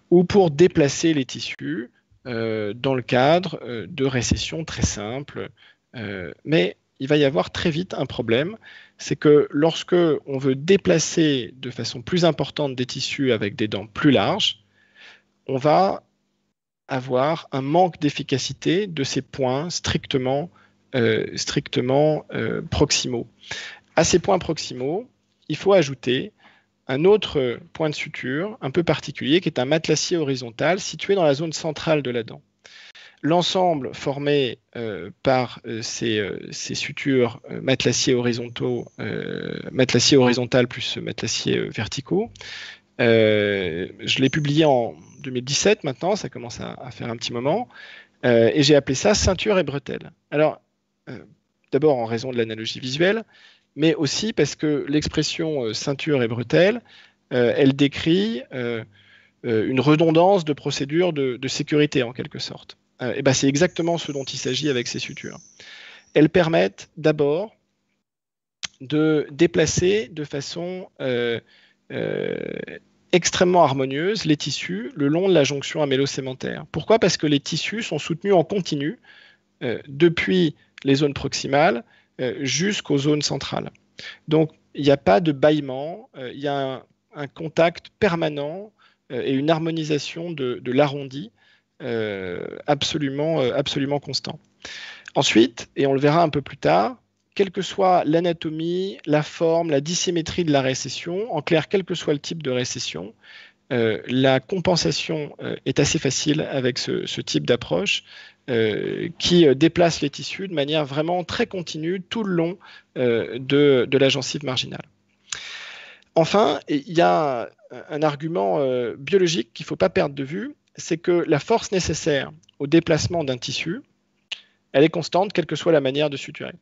ou pour déplacer les tissus dans le cadre de récessions très simples. mais il va y avoir très vite un problème, c'est que lorsque on veut déplacer de façon plus importante des tissus avec des dents plus larges, on va avoir un manque d'efficacité de ces points strictement, euh, euh, proximaux. À ces points proximaux, il faut ajouter un autre point de suture un peu particulier qui est un matelassier horizontal situé dans la zone centrale de la dent. L'ensemble formé euh, par euh, euh, ces, sutures matelassiers horizontaux, matelassiers horizontal plus matelassiers verticaux. je l'ai publié en 2017 maintenant, ça commence à, faire un petit moment. et j'ai appelé ça ceinture et bretelle. Alors, d'abord en raison de l'analogie visuelle, mais aussi parce que l'expression ceinture et bretelle, elle décrit une redondance de procédures de, sécurité en quelque sorte. Euh, eh ben, c'est exactement ce dont il s'agit avec ces sutures. Elles permettent d'abord de déplacer de façon euh, euh, extrêmement harmonieuse les tissus le long de la jonction amélo-sémentaire. Pourquoi Parce que les tissus sont soutenus en continu depuis les zones proximales jusqu'aux zones centrales. Donc il n'y a pas de bâillement, il y a un, contact permanent et une harmonisation de l'arrondi euh, absolument, euh, absolument constant. Ensuite, et on le verra un peu plus tard, quelle que soit l'anatomie, la forme, la dissymétrie de la récession, en clair, quel que soit le type de récession, euh, la compensation est assez facile avec ce, type d'approche qui déplace les tissus de manière vraiment très continue tout le long de, la gencive marginale. Enfin, il y a un, un argument biologique qu'il ne faut pas perdre de vue, c'est que la force nécessaire au déplacement d'un tissu, elle est constante, quelle que soit la manière de suturer.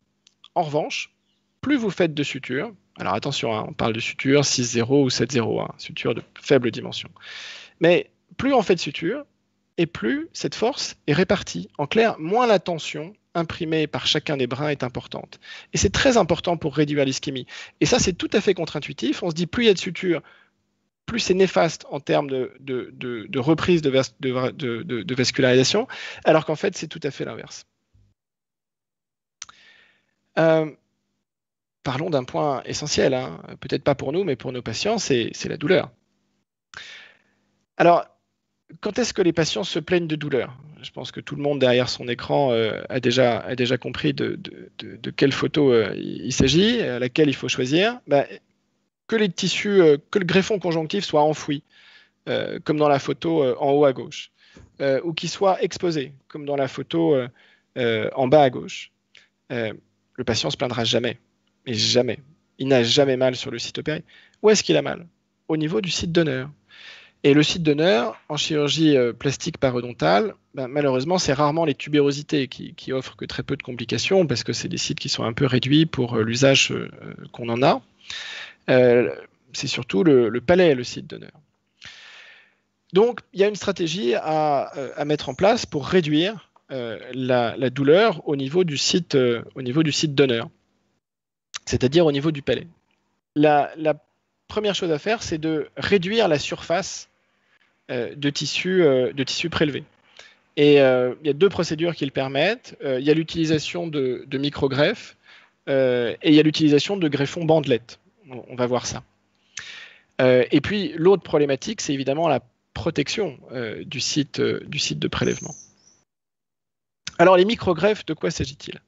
En revanche, plus vous faites de sutures, alors attention, hein, on parle de sutures 6-0 ou 7-0, hein, suture de faible dimension, mais plus on fait de sutures, et plus cette force est répartie. En clair, moins la tension imprimée par chacun des brins est importante. Et c'est très important pour réduire l'ischémie. Et ça, c'est tout à fait contre-intuitif. On se dit, plus il y a de sutures plus c'est néfaste en termes de, reprise de, vascularisation, alors qu'en fait, c'est tout à fait l'inverse. Euh, parlons d'un point essentiel, hein. peut-être pas pour nous, mais pour nos patients, c'est la douleur. Alors, quand est-ce que les patients se plaignent de douleur Je pense que tout le monde derrière son écran euh, a, déjà, compris de, quelle photo euh, il s'agit, laquelle il faut choisir. Bah, que les tissus, euh, que le greffon conjonctif soit enfoui, euh, comme dans la photo euh, en haut à gauche, ou qu'il soit exposé, comme dans la photo en bas à gauche. le patient ne se plaindra jamais, mais jamais. Il n'a jamais mal sur le site opéré. Où est-ce qu'il a mal Au niveau du site donneur. Et le site donneur, en chirurgie plastique parodontale, ben, malheureusement, c'est rarement les tubérosités qui, qui, offrent que très peu de complications, parce que c'est des sites qui sont un peu réduits pour l'usage qu'on en a. Euh, c'est surtout le, palais palais, le site d'honneur. Donc, il y a une stratégie à, euh, mettre en place pour réduire euh, la, douleur au niveau du site, au niveau du site d'honneur, c'est-à-dire au niveau du palais. La, première chose à faire, c'est de réduire la surface de, tissu, de prélevé. Et il y a deux procédures qui le permettent. il y a l'utilisation de, de micro-greffes et il y a l'utilisation de greffons bandelettes on va voir ça. Euh, et puis l'autre problématique, c'est évidemment la protection euh, du, site, euh, du site de prélèvement. Alors les microgreffes, de quoi s'agit-il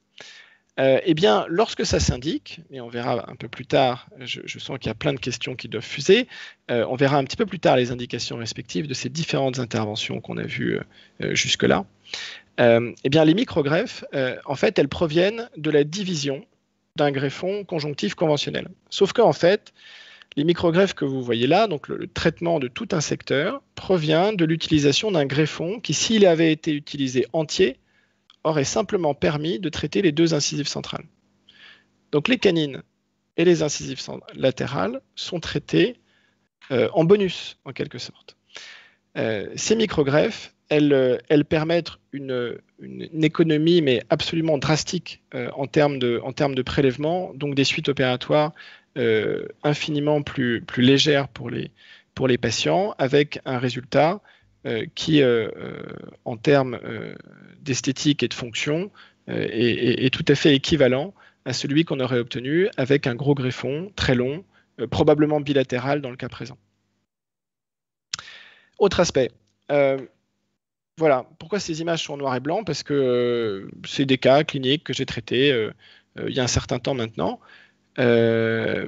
Eh bien, lorsque ça s'indique, et on verra un peu plus tard, je, je sens qu'il y a plein de questions qui doivent fuser, on verra un petit peu plus tard les indications respectives de ces différentes interventions qu'on a vues jusque-là. eh bien, les microgreffes, en fait, elles proviennent de la division d'un greffon conjonctif conventionnel. Sauf qu'en fait, les microgreffes que vous voyez là, donc le, traitement de tout un secteur, provient de l'utilisation d'un greffon qui, s'il avait été utilisé entier, aurait simplement permis de traiter les deux incisives centrales. Donc les canines et les incisives latérales sont traitées euh, en bonus, en quelque sorte. Euh, ces ces greffes elles euh, permettent une, économie, mais absolument drastique euh, en, termes de, prélèvement, donc des suites opératoires euh, infiniment plus, légères pour les, patients, avec un résultat qui, en termes d'esthétique et de fonction, est, est, tout à fait équivalent à celui qu'on aurait obtenu avec un gros greffon très long, probablement bilatéral dans le cas présent. Autre aspect, voilà, pourquoi ces images sont noires et blanc Parce que euh, c'est des cas cliniques que j'ai traités euh, euh, il y a un certain temps maintenant. je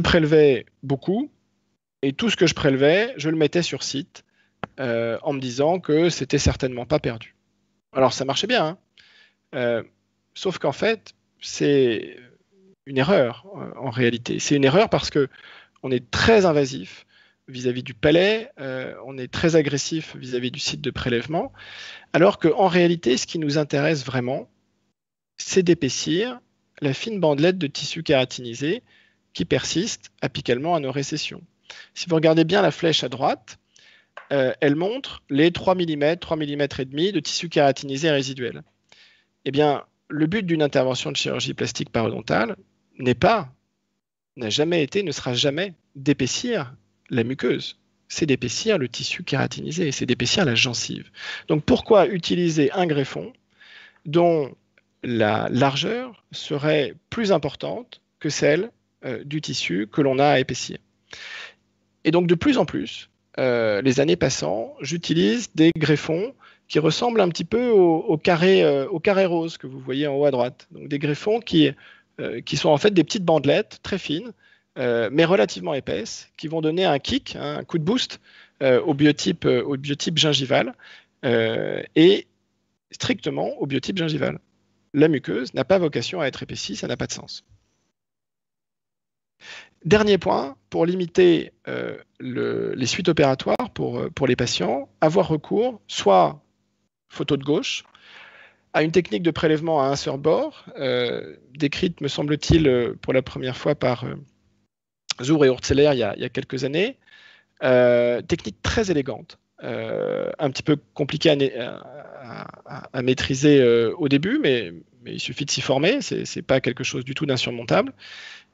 prélevais beaucoup et tout ce que je prélevais, je le mettais sur site en me disant que c'était certainement pas perdu. Alors ça marchait bien, hein. sauf qu'en fait, c'est une erreur en réalité. C'est une erreur parce que on est très invasif vis-à-vis du palais, euh, on est très agressif vis-à-vis du site de prélèvement, alors qu'en réalité, ce qui nous intéresse vraiment, c'est d'épaissir la fine bandelette de tissu kératinisé qui persiste apicalement à nos récessions. Si vous regardez bien la flèche à droite, euh, elle montre les 3 mm, 3 mm et demi de tissu kératinisé résiduel. Eh bien, le but d'une intervention de chirurgie plastique parodontale n'est pas, n'a jamais été, ne sera jamais d'épaissir la muqueuse c'est d'épaissir le tissu kératinisé, c'est d'épaissir la gencive. Donc pourquoi utiliser un greffon dont la largeur serait plus importante que celle euh, du tissu que l'on a à épaissir Et donc de plus en plus, euh, les années passant, j'utilise des greffons qui ressemblent un petit peu euh, au, carré, rose que vous voyez en haut à droite. Donc des greffons qui, qui sont en fait des petites bandelettes très fines euh, mais relativement épaisse, qui vont donner un kick, un coup de boost euh, au, biotype, euh, au biotype gingival et strictement au biotype gingival. La muqueuse n'a pas vocation à être épaissie, ça n'a pas de sens. Dernier point, pour limiter les suites opératoires pour, pour les patients, avoir recours soit photo de gauche, à une technique de prélèvement à un sur bord, décrite, me semble-t-il, pour la première fois par, Zur et Hurtzeler il, y a, quelques années. Euh, technique très élégante, euh, un petit peu compliquée à, maîtriser euh, au début, mais, il suffit de s'y former, ce n'est pas quelque chose du tout d'insurmontable.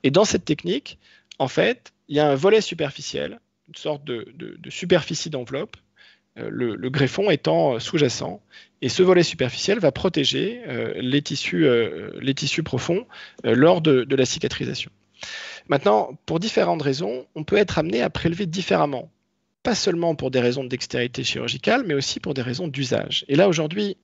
Et dans cette technique, en fait, il y a un volet superficiel, une sorte de, superficie d'enveloppe, le, greffon étant sous-jacent, et ce volet superficiel va protéger les, tissus, profonds lors de la cicatrisation. Maintenant, pour différentes raisons, on peut être amené à prélever différemment. Pas seulement pour des raisons de dextérité chirurgicale, mais aussi pour des raisons d'usage. Et là, aujourd'hui,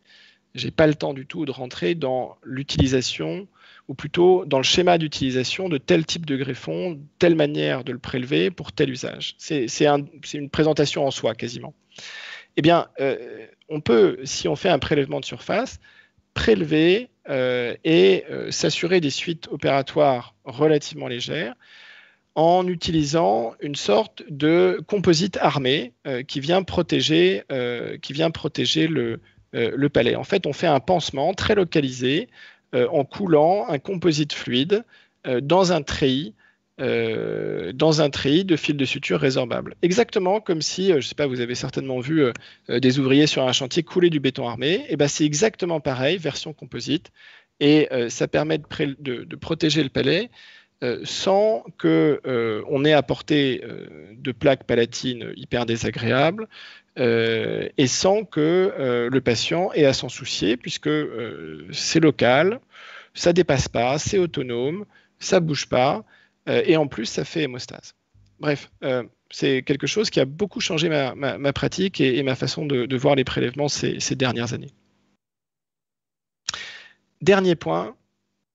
je n'ai pas le temps du tout de rentrer dans l'utilisation, ou plutôt dans le schéma d'utilisation de tel type de greffon, telle manière de le prélever pour tel usage. C'est une présentation en soi quasiment. Eh bien, euh, on peut, si on fait un prélèvement de surface, prélever euh, et euh, s'assurer des suites opératoires relativement légères en utilisant une sorte de composite armé euh, qui vient protéger, qui vient protéger le, le, palais. En fait, on fait un pansement très localisé en coulant un composite fluide dans un treillis euh, dans un tri de fil de suture résorbable. Exactement comme si, je euh, je sais pas, vous avez certainement vu euh, des ouvriers sur un chantier couler du béton armé, et eh ben c'est exactement pareil, version composite, et ça permet de, protéger le palais sans qu'on ait à portée de plaques palatines hyper désagréables, et sans que le patient ait à s'en soucier, puisque c'est local, ça dépasse pas, c'est autonome, ça bouge pas, euh, et en plus, ça fait hémostase. Bref, euh, c'est quelque chose qui a beaucoup changé ma, pratique et, ma façon de, voir les prélèvements ces, dernières années. Dernier point,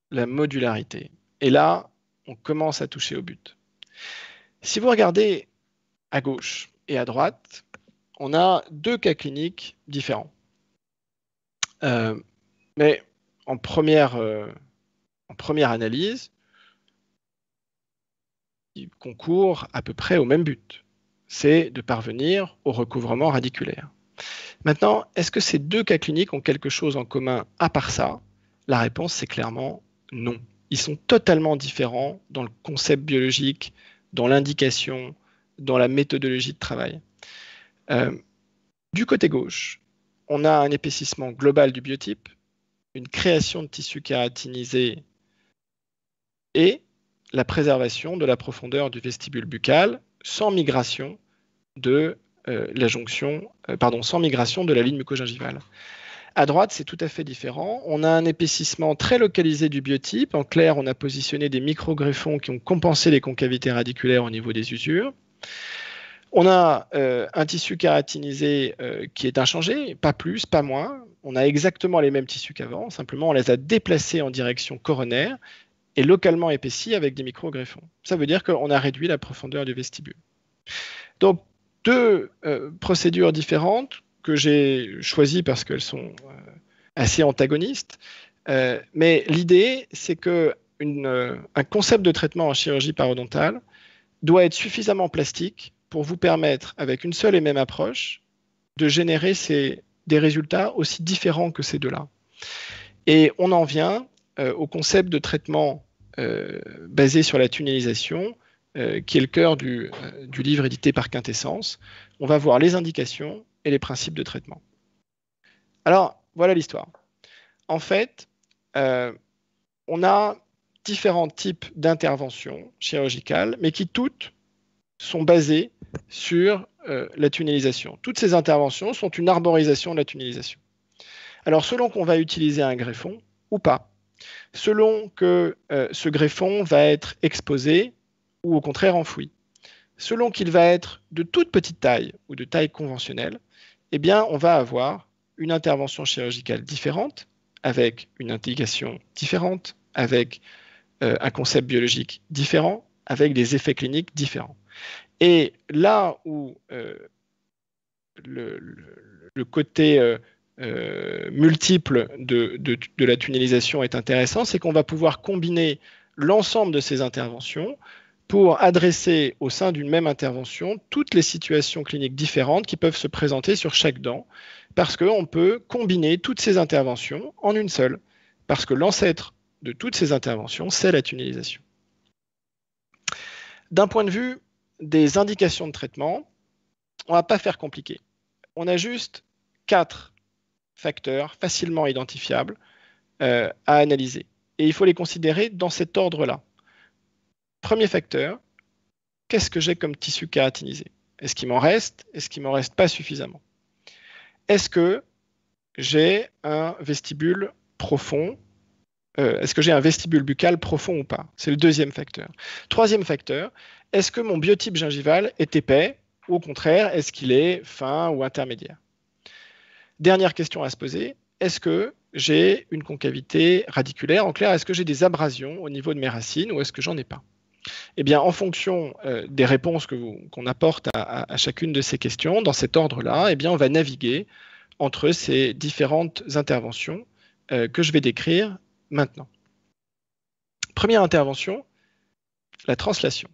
la modularité. Et là, on commence à toucher au but. Si vous regardez à gauche et à droite, on a deux cas cliniques différents. Euh, mais en première analyse, qui à peu près au même but, c'est de parvenir au recouvrement radiculaire. Maintenant, est-ce que ces deux cas cliniques ont quelque chose en commun à part ça La réponse, c'est clairement non. Ils sont totalement différents dans le concept biologique, dans l'indication, dans la méthodologie de travail. Euh, du côté gauche, on a un épaississement global du biotype, une création de tissu kératinisé et la préservation de la profondeur du vestibule buccal sans migration de euh, la jonction, euh, pardon, sans migration de la ligne mucogingivale. À droite, c'est tout à fait différent. On a un épaississement très localisé du biotype. En clair, on a positionné des micro-greffons qui ont compensé les concavités radiculaires au niveau des usures. On a euh, un tissu caratinisé qui est inchangé, pas plus, pas moins. On a exactement les mêmes tissus qu'avant, simplement on les a déplacés en direction coronaire et localement épaissie avec des micro-greffons. Ça veut dire qu'on a réduit la profondeur du vestibule. Donc, deux euh, procédures différentes que j'ai choisies parce qu'elles sont euh, assez antagonistes. Euh, mais l'idée, c'est que un concept de traitement en chirurgie parodontale doit être suffisamment plastique pour vous permettre, avec une seule et même approche, de générer des résultats aussi différents que ces deux-là. Et on en vient euh, au concept de traitement euh, basé sur la tunnelisation, euh, qui est le cœur du, livre édité par Quintessence, on va voir les indications et les principes de traitement. Alors, voilà l'histoire. En fait, on a différents types d'interventions chirurgicales, mais qui toutes sont basées sur la tunnelisation. Toutes ces interventions sont une arborisation de la tunnelisation. Alors, selon qu'on va utiliser un greffon ou pas, selon que euh, ce greffon va être exposé ou au contraire enfoui. Selon qu'il va être de toute petite taille ou de taille conventionnelle, eh bien, on va avoir une intervention chirurgicale différente, avec une indication différente, avec euh, un concept biologique différent, avec des effets cliniques différents. Et là où euh, le, côté euh, multiple de, la tunnelisation est intéressant, c'est qu'on va pouvoir combiner l'ensemble de ces interventions pour adresser au sein d'une même intervention toutes les situations cliniques différentes qui peuvent se présenter sur chaque dent, parce qu'on peut combiner toutes ces interventions en une seule, parce que l'ancêtre de toutes ces interventions, c'est la tunnelisation. D'un point de vue des indications de traitement, on ne va pas faire compliqué. On a juste quatre facteurs facilement identifiables euh, à analyser. Et il faut les considérer dans cet ordre-là. Premier facteur, qu'est-ce que j'ai comme tissu kératinisé Est-ce qu'il m'en reste Est-ce qu'il m'en reste pas suffisamment Est-ce que j'ai un vestibule profond euh, Est-ce que j'ai un vestibule buccal profond ou pas C'est le deuxième facteur. Troisième facteur, est-ce que mon biotype gingival est épais ou au contraire, est-ce qu'il est fin ou intermédiaire Dernière question à se poser, est-ce que j'ai une concavité radiculaire En clair, est-ce que j'ai des abrasions au niveau de mes racines ou est-ce que j'en ai pas eh bien, en fonction euh, des réponses qu'on apporte à, chacune de ces questions, dans cet ordre-là, eh bien, on va naviguer entre ces différentes interventions euh, que je vais décrire maintenant. Première intervention, la translation.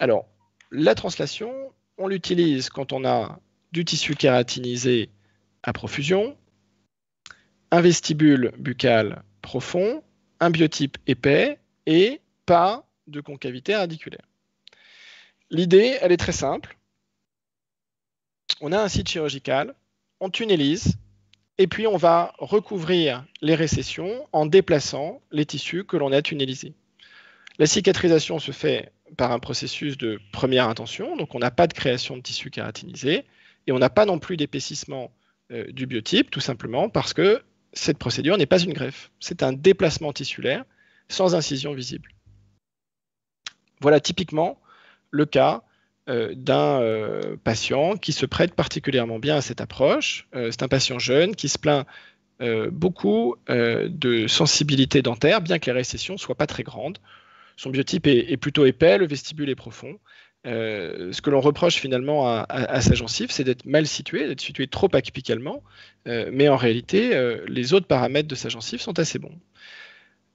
Alors, la translation, on l'utilise quand on a du tissu kératinisé à profusion, un vestibule buccal profond, un biotype épais et pas de concavité radiculaire. L'idée, elle est très simple. On a un site chirurgical, on tunnelise et puis on va recouvrir les récessions en déplaçant les tissus que l'on a tunnelisés. La cicatrisation se fait par un processus de première intention, donc on n'a pas de création de tissu caratinisé et on n'a pas non plus d'épaississement euh, du biotype, tout simplement parce que cette procédure n'est pas une greffe. C'est un déplacement tissulaire sans incision visible. Voilà typiquement le cas euh, d'un euh, patient qui se prête particulièrement bien à cette approche. c'est un patient jeune qui se plaint beaucoup de sensibilité dentaire, bien que les récessions ne soient pas très grandes. Son biotype est, plutôt épais, le vestibule est profond. Euh, ce que l'on reproche finalement à, sa gencive, c'est d'être mal situé, d'être situé trop apicalement, euh, mais en réalité, euh, les autres paramètres de sa gencive sont assez bons.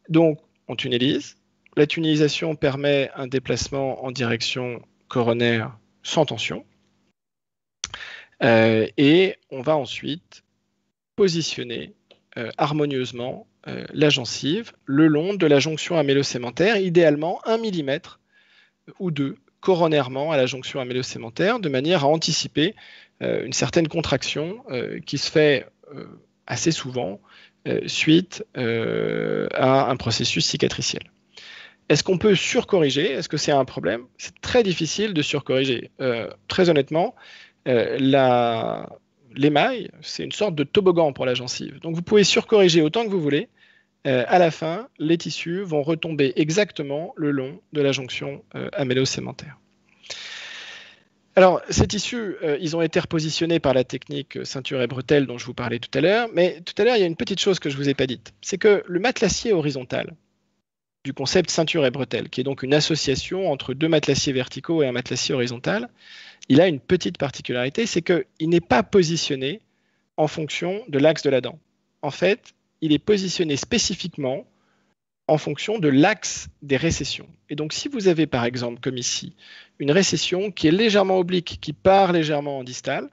Donc, on tunnelise. La tunnelisation permet un déplacement en direction coronaire sans tension. et on va ensuite positionner harmonieusement la gencive le long de la jonction amélo-sémentaire, idéalement un mm ou 2 coronairement à la jonction amélo-sémentaire, de manière à anticiper euh, une certaine contraction euh, qui se fait euh, assez souvent suite à un processus cicatriciel. Est-ce qu'on peut surcorriger Est-ce que c'est un problème C'est très difficile de surcorriger. très honnêtement, l'émail, c'est une sorte de toboggan pour la gencive. Donc vous pouvez surcorriger autant que vous voulez. Euh, à la fin, les tissus vont retomber exactement le long de la jonction euh, amélo-sémentaire. Alors, ces tissus, euh, ils ont été repositionnés par la technique ceinture et bretelle dont je vous parlais tout à l'heure, mais tout à l'heure, il y a une petite chose que je ne vous ai pas dite, c'est que le matelassier horizontal du concept ceinture et bretelle, qui est donc une association entre deux matelassiers verticaux et un matelassier horizontal, il a une petite particularité, c'est qu'il n'est pas positionné en fonction de l'axe de la dent. En fait, il est positionné spécifiquement en fonction de l'axe des récessions. Et donc si vous avez par exemple, comme ici, une récession qui est légèrement oblique, qui part légèrement en distal,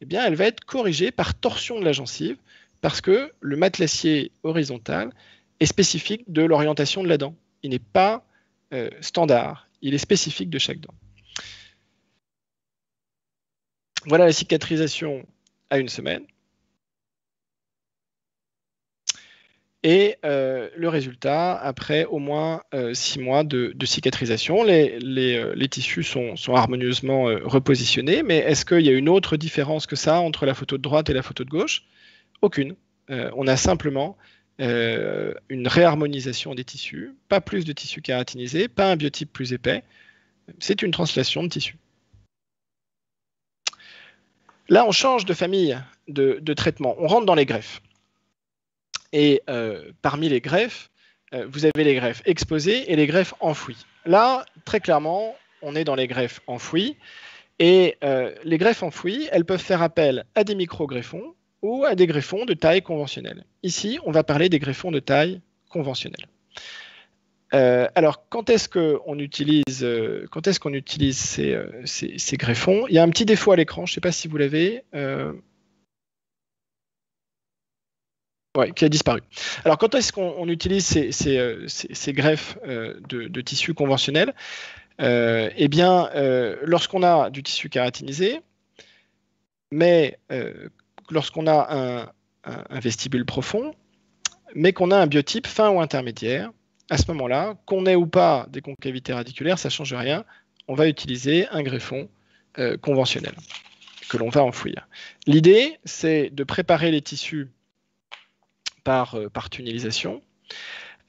eh bien elle va être corrigée par torsion de la gencive, parce que le matelassier horizontal est spécifique de l'orientation de la dent. Il n'est pas euh, standard, il est spécifique de chaque dent. Voilà la cicatrisation à une semaine. Et euh, le résultat, après au moins euh, six mois de, cicatrisation, euh, les, tissus sont, harmonieusement repositionnés. Mais est-ce qu'il y a une autre différence que ça entre la photo de droite et la photo de gauche Aucune. on a simplement une réharmonisation des tissus, pas plus de tissus kératinisés, pas un biotype plus épais. C'est une translation de tissus. Là, on change de famille de traitement. On rentre dans les greffes. Et euh, parmi les greffes, euh, vous avez les greffes exposées et les greffes enfouies. Là, très clairement, on est dans les greffes enfouies. Et euh, les greffes enfouies, elles peuvent faire appel à des micro-greffons ou à des greffons de taille conventionnelle. Ici, on va parler des greffons de taille conventionnelle. alors, quand est-ce qu'on utilise, quand est-ce qu'on utilise ces greffons Il y a un petit défaut à l'écran, je ne sais pas si vous l'avez. Ouais, qui a disparu. Alors, quand est-ce qu'on utilise ces, euh, greffes euh, de, tissus tissu conventionnel euh, Eh bien, lorsqu'on a du tissu caratinisé, mais lorsqu'on a un, un, vestibule profond, mais qu'on a un biotype fin ou intermédiaire, à ce moment-là, qu'on ait ou pas des concavités radiculaires, ça ne change rien. On va utiliser un greffon conventionnel que l'on va enfouir. L'idée, c'est de préparer les tissus par, euh, par tunnelisation.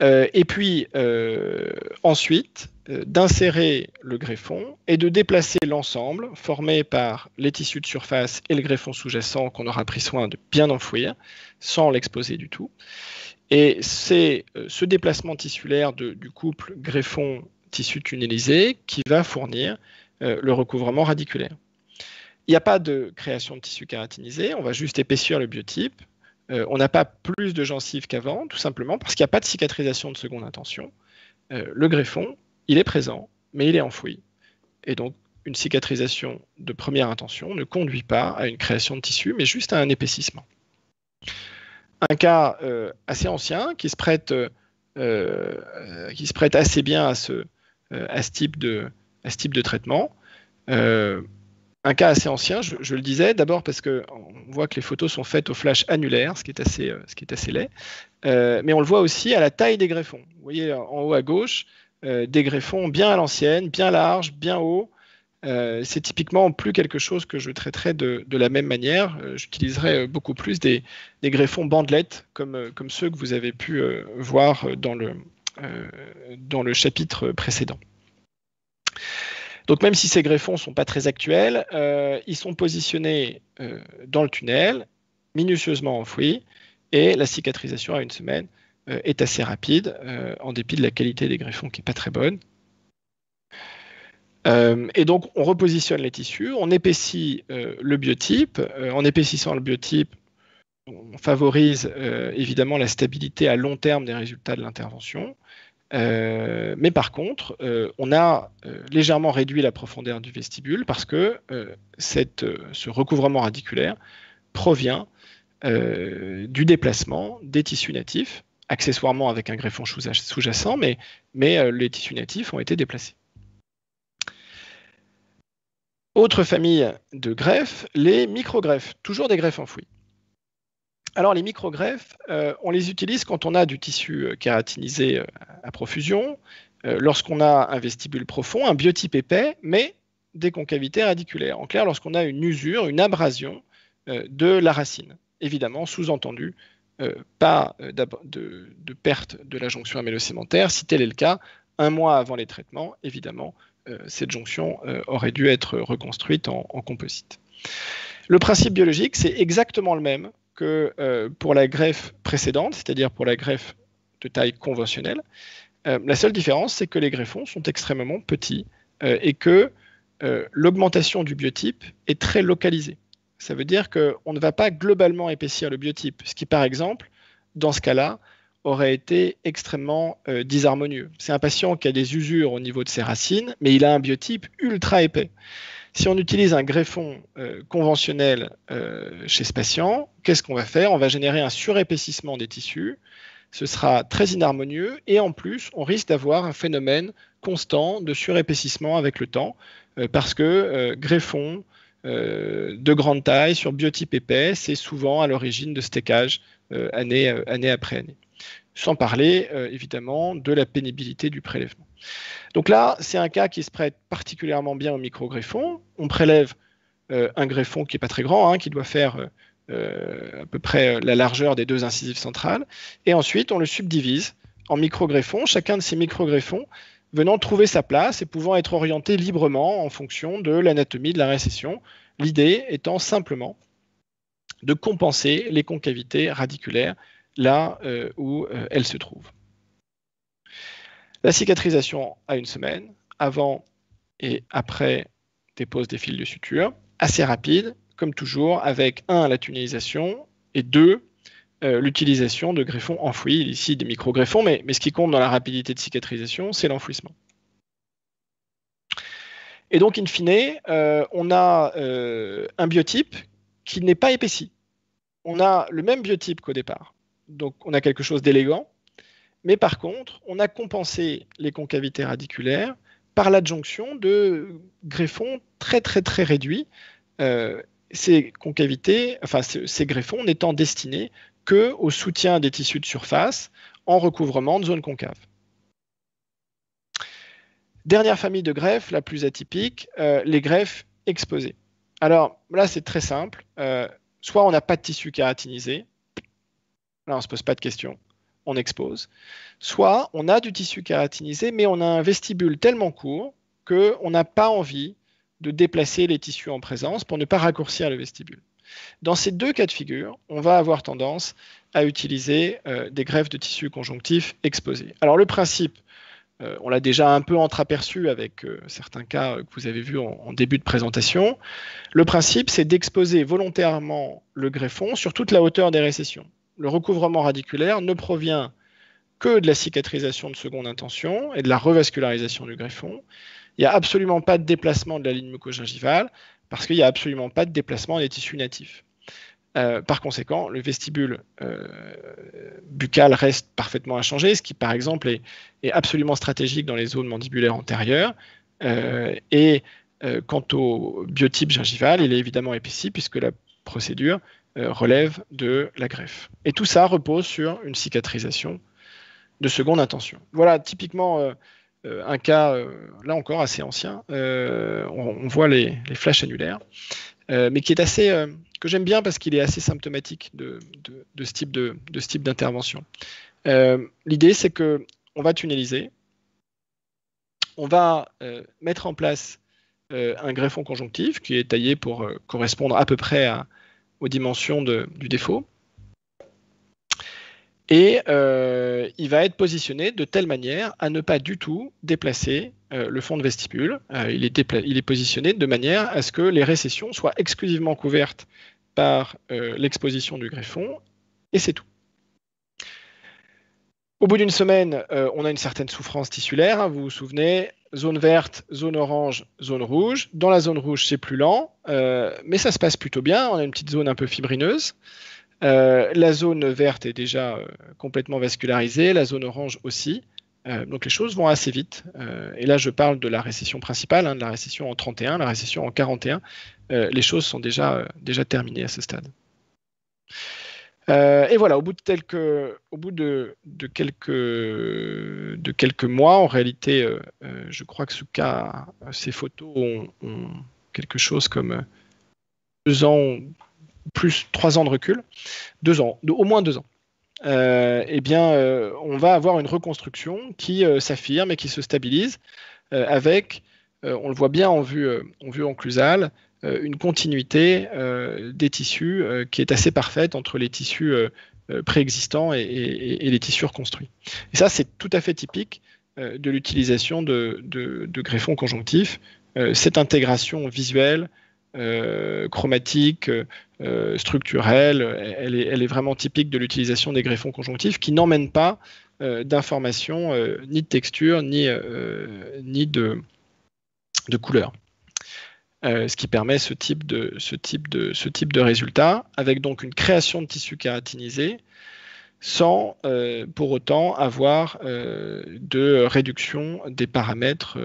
Euh, et puis euh, ensuite, d'insérer le greffon et de déplacer l'ensemble formé par les tissus de surface et le greffon sous-jacent qu'on aura pris soin de bien enfouir sans l'exposer du tout. Et c'est ce déplacement tissulaire du couple greffon-tissu tunnelisé qui va fournir le recouvrement radiculaire. Il n'y a pas de création de tissu kératinisé, on va juste épaissir le biotype euh, on n'a pas plus de gencives qu'avant, tout simplement parce qu'il n'y a pas de cicatrisation de seconde intention. Euh, le greffon, il est présent, mais il est enfoui. Et donc, une cicatrisation de première intention ne conduit pas à une création de tissu, mais juste à un épaississement. Un cas euh, assez ancien qui se, prête, assez bien à ce, type, de, traitement un cas assez ancien, je le disais, d'abord parce que on voit que les photos sont faites au flash annulaire, ce qui est assez, euh, laid. Euh, mais on le voit aussi à la taille des greffons. Vous voyez euh, en haut à gauche, des greffons bien à l'ancienne, bien larges, bien hauts. c'est typiquement plus quelque chose que je traiterai de, la même manière. J'utiliserai beaucoup plus des, greffons bandelettes, comme, ceux que vous avez pu voir dans le chapitre précédent. Donc même si ces greffons ne sont pas très actuels, euh, ils sont positionnés euh, dans le tunnel, minutieusement enfouis, et la cicatrisation à une semaine euh, est assez rapide, en dépit de la qualité des greffons qui n'est pas très bonne. et donc on repositionne les tissus, on épaissit le biotype, en épaississant le biotype, on favorise évidemment la stabilité à long terme des résultats de l'intervention. Euh, mais par contre, euh, on a euh, légèrement réduit la profondeur du vestibule parce que ce recouvrement radiculaire provient du déplacement des tissus natifs, accessoirement avec un greffon sous-jacent, mais, mais les tissus natifs ont été déplacés. Autre famille de greffes, les microgreffes, toujours des greffes enfouies. Alors les microgreffes, greffes euh, on les utilise quand on a du tissu euh, kératinisé euh, à profusion, lorsqu'on a un vestibule profond, un biotype épais, mais des concavités radiculaires. En clair, lorsqu'on a une usure, une abrasion de la racine. Évidemment, sous-entendu, pas de, de, perte de la jonction amélocémentaire. Si tel est le cas, un mois avant les traitements, évidemment, cette jonction aurait dû être reconstruite en composite. Le principe biologique, c'est exactement le même que euh, pour la greffe précédente, c'est-à-dire pour la greffe de taille conventionnelle, euh, la seule différence, c'est que les greffons sont extrêmement petits euh, et que l'augmentation du biotype est très localisée. Ça veut dire qu'on ne va pas globalement épaissir le biotype, ce qui, par exemple, dans ce cas-là, aurait été extrêmement disharmonieux. C'est un patient qui a des usures au niveau de ses racines, mais il a un biotype ultra épais. Si on utilise un greffon euh, conventionnel euh, chez ce patient, qu'est-ce qu'on va faire On va générer un surépaississement des tissus. Ce sera très inharmonieux et en plus, on risque d'avoir un phénomène constant de surépaississement avec le temps euh, parce que greffon de grande taille sur biotype épais, c'est souvent à l'origine de stécage année après année. Sans parler évidemment de la pénibilité du prélèvement. Donc là, c'est un cas qui se prête particulièrement bien au micro-greffon. On prélève euh, un greffon qui n'est pas très grand, hein, qui doit faire euh, euh, à peu près la largeur des deux incisives centrales. Et ensuite, on le subdivise en micro-greffons, chacun de ces micro-greffons venant trouver sa place et pouvant être orienté librement en fonction de l'anatomie de la récession. L'idée étant simplement de compenser les concavités radiculaires là où elles se trouvent. La cicatrisation à une semaine, avant et après dépose des fils de suture, assez rapide, comme toujours, avec un, la tunnelisation, et deux, euh, l'utilisation de greffons enfouis, ici des micro-greffons, mais, ce qui compte dans la rapidité de cicatrisation, c'est l'enfouissement. Et donc, in fine, euh, on a euh, un biotype qui n'est pas épaissi. On a le même biotype qu'au départ. Donc, on a quelque chose d'élégant, mais par contre, on a compensé les concavités radiculaires par l'adjonction de greffons très très très réduits, euh, ces concavités, ces greffons n'étant destinés que au soutien des tissus de surface en recouvrement de zones concaves. Dernière famille de greffes, la plus atypique, euh, les greffes exposées. Alors là, c'est très simple. Euh, soit on n'a pas de tissu caratinisé, là on ne se pose pas de questions on expose, soit on a du tissu kératinisé, mais on a un vestibule tellement court qu'on n'a pas envie de déplacer les tissus en présence pour ne pas raccourcir le vestibule. Dans ces deux cas de figure, on va avoir tendance à utiliser euh, des greffes de tissu conjonctifs exposés. Alors le principe, euh, on l'a déjà un peu entreaperçu avec euh, certains cas que vous avez vus en début de présentation. Le principe, c'est d'exposer volontairement le greffon sur toute la hauteur des récessions le recouvrement radiculaire ne provient que de la cicatrisation de seconde intention et de la revascularisation du greffon. Il n'y a absolument pas de déplacement de la ligne mucogingivale parce qu'il n'y a absolument pas de déplacement des tissus natifs. Euh, par conséquent, le vestibule euh, buccal reste parfaitement inchangé, ce qui par exemple est, absolument stratégique dans les zones mandibulaires antérieures. Euh, et quant au biotype gingival, il est évidemment épaissi puisque la procédure euh, relève de la greffe. Et tout ça repose sur une cicatrisation de seconde intention. Voilà, typiquement euh, euh, un cas, là encore, assez ancien. On, voit les, les flashs annulaires, mais qui est assez, que j'aime bien parce qu'il est assez symptomatique de, ce type de ce type d'intervention. L'idée, c'est que on va tunneliser, on va mettre en place un greffon conjonctif qui est taillé pour correspondre à peu près à, aux dimensions du défaut. Et euh, il va être positionné de telle manière à ne pas du tout déplacer euh, le fond de vestibule. Euh, il, est il, est positionné de manière à ce que les récessions soient exclusivement couvertes par l'exposition du greffon, et c'est tout. Au bout d'une semaine, on a une certaine souffrance tissulaire. Hein, vous vous souvenez, zone verte, zone orange, zone rouge. Dans la zone rouge, c'est plus lent, euh, mais ça se passe plutôt bien. On a une petite zone un peu fibrineuse. Euh, la zone verte est déjà euh, complètement vascularisée, la zone orange aussi. donc les choses vont assez vite. et là, je parle de la récession principale, hein, de la récession en 31, la récession en 41. les choses sont déjà, déjà terminées à ce stade. Euh, et voilà, au bout de, de, quelques, mois, en réalité, euh, euh, je crois que ce cas, ces photos ont, quelque chose comme deux ans, plus trois ans de recul, deux ans, au moins deux ans. eh bien, on va avoir une reconstruction qui s'affirme et qui se stabilise avec, on le voit bien en vue en, vue euh, une continuité euh, des tissus euh, qui est assez parfaite entre les tissus préexistants et, les tissus reconstruits. Et ça, c'est tout à fait typique de l'utilisation de, greffons conjonctifs. cette intégration visuelle, chromatique, structurelle, elle est, vraiment typique de l'utilisation des greffons conjonctifs qui n'emmènent pas d'informations ni de texture, ni, de, de couleur. Euh, ce qui permet ce type, de, ce, type de, ce type de résultat, avec donc une création de tissu caratinisé sans euh, pour autant avoir euh, de réduction des paramètres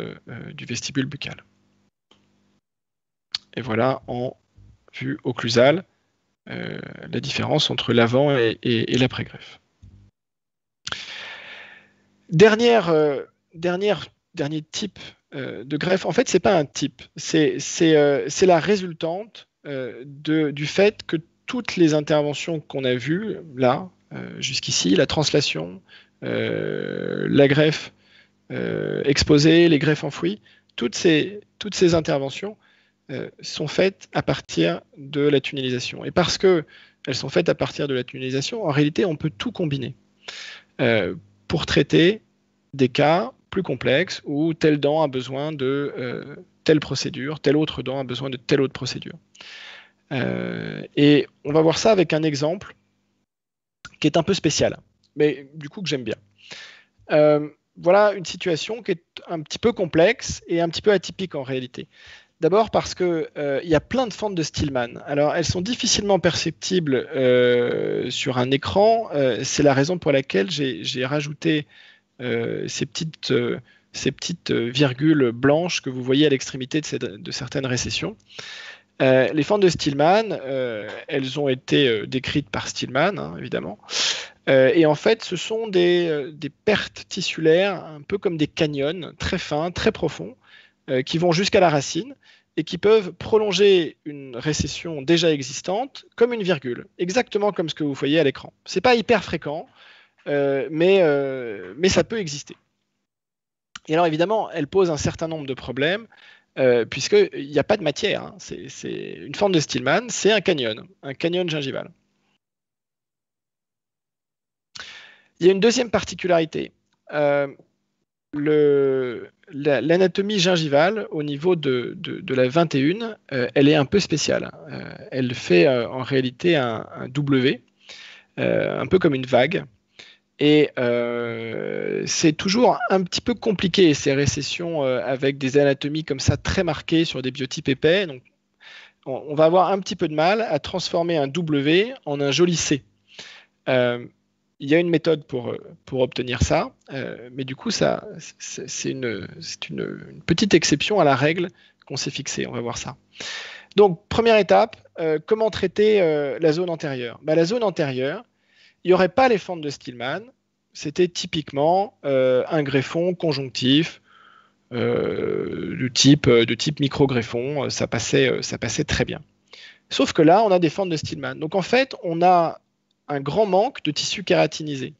du vestibule buccal. Et voilà en vue occlusale la différence entre l'avant et, et, et l'après-greffe. Dernière, dernière, dernier type euh, de greffe, en fait, c'est pas un type, c'est euh, la résultante euh, du fait que toutes les interventions qu'on a vues là, jusqu'ici, la translation, la greffe exposée, les greffes enfouies, toutes ces, toutes ces interventions sont faites à partir de la tunnelisation. Et parce qu'elles sont faites à partir de la tunnelisation, en réalité, on peut tout combiner pour traiter des cas complexe où telle dent a besoin de euh, telle procédure, telle autre dent a besoin de telle autre procédure. Euh, et on va voir ça avec un exemple qui est un peu spécial, mais du coup que j'aime bien. Euh, voilà une situation qui est un petit peu complexe et un petit peu atypique en réalité. D'abord parce que il y a plein de fentes de Stillman. Alors elles sont difficilement perceptibles sur un écran. c'est la raison pour laquelle j'ai rajouté euh, ces petites euh, ces petites euh, virgules blanches que vous voyez à l'extrémité de, certaines récessions. les fentes de Stillman, elles ont été décrites par Stillman, hein, évidemment. et en fait, ce sont des, des, pertes tissulaires, un peu comme des canyons, très fins, très profonds, qui vont jusqu'à la racine et qui peuvent prolonger une récession déjà existante comme une virgule, exactement comme ce que vous voyez à l'écran. Ce n'est pas hyper fréquent, euh, euh, mais, ça peut exister. Et alors évidemment, elle pose un certain nombre de problèmes. Euh, puisqu'il n'y a pas de matière. Hein. C'est une forme de Stillman, c'est un canyon, un canyon gingival. Il y a une deuxième particularité. L'anatomie gingivale au niveau de, la 21, elle est un peu spéciale. elle fait en réalité un W, un peu comme une vague. Et euh, c'est toujours un petit peu compliqué ces récessions euh, avec des anatomies comme ça très marquées sur des biotypes épais. Donc, on, va avoir un petit peu de mal à transformer un W en un joli C. Euh, il y a une méthode pour, pour obtenir ça, mais du coup, ça, c'est une, une, petite exception à la règle qu'on s'est fixée. On va voir ça. Donc, première étape, comment traiter la zone antérieure bah, La zone antérieure, il n'y aurait pas les fentes de Stillman. C'était typiquement euh, un greffon conjonctif euh, type, euh, de type micro-greffon. Ça passait, ça passait très bien. Sauf que là, on a des fentes de Stillman. Donc en fait, on a un grand manque de tissu kératinisé.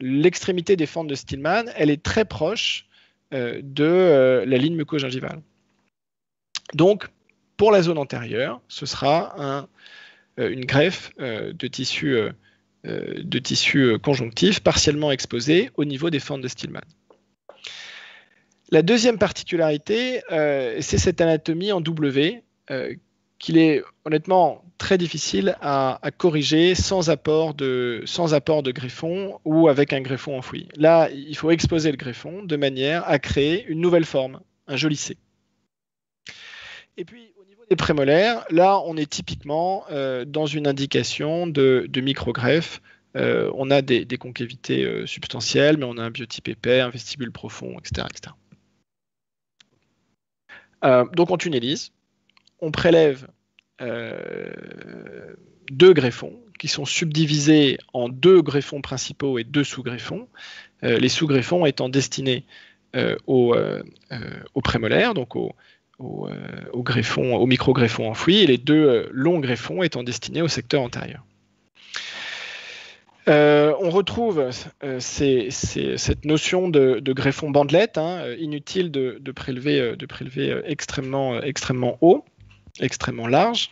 L'extrémité des fentes de Stillman, elle est très proche de la ligne muco-gingivale. Donc, pour la zone antérieure, ce sera une greffe de tissu euh, de tissu euh, conjonctif partiellement exposé au niveau des fentes de Stillman. La deuxième particularité, euh, c'est cette anatomie en W qu'il est honnêtement très difficile à, corriger sans apport, de, sans apport, de, greffon ou avec un greffon enfoui. Là, il faut exposer le greffon de manière à créer une nouvelle forme, un joli C. Et puis, prémolaires, Là, on est typiquement euh, dans une indication de, micro-greffe. Euh, on a des, concavités euh, substantielles, mais on a un biotype épais, un vestibule profond, etc. donc on tunnelise, on prélève deux greffons qui sont subdivisés en deux greffons principaux et deux sous-greffons, les sous-greffons étant destinés aux, aux prémolaires, donc aux, euh, au, greffon, au micro-greffon enfoui, et les deux euh, longs greffons étant destinés au secteur antérieur. Euh, on retrouve cette notion de, greffon bandelette, hein, inutile de, prélever, extrêmement, haut, extrêmement large.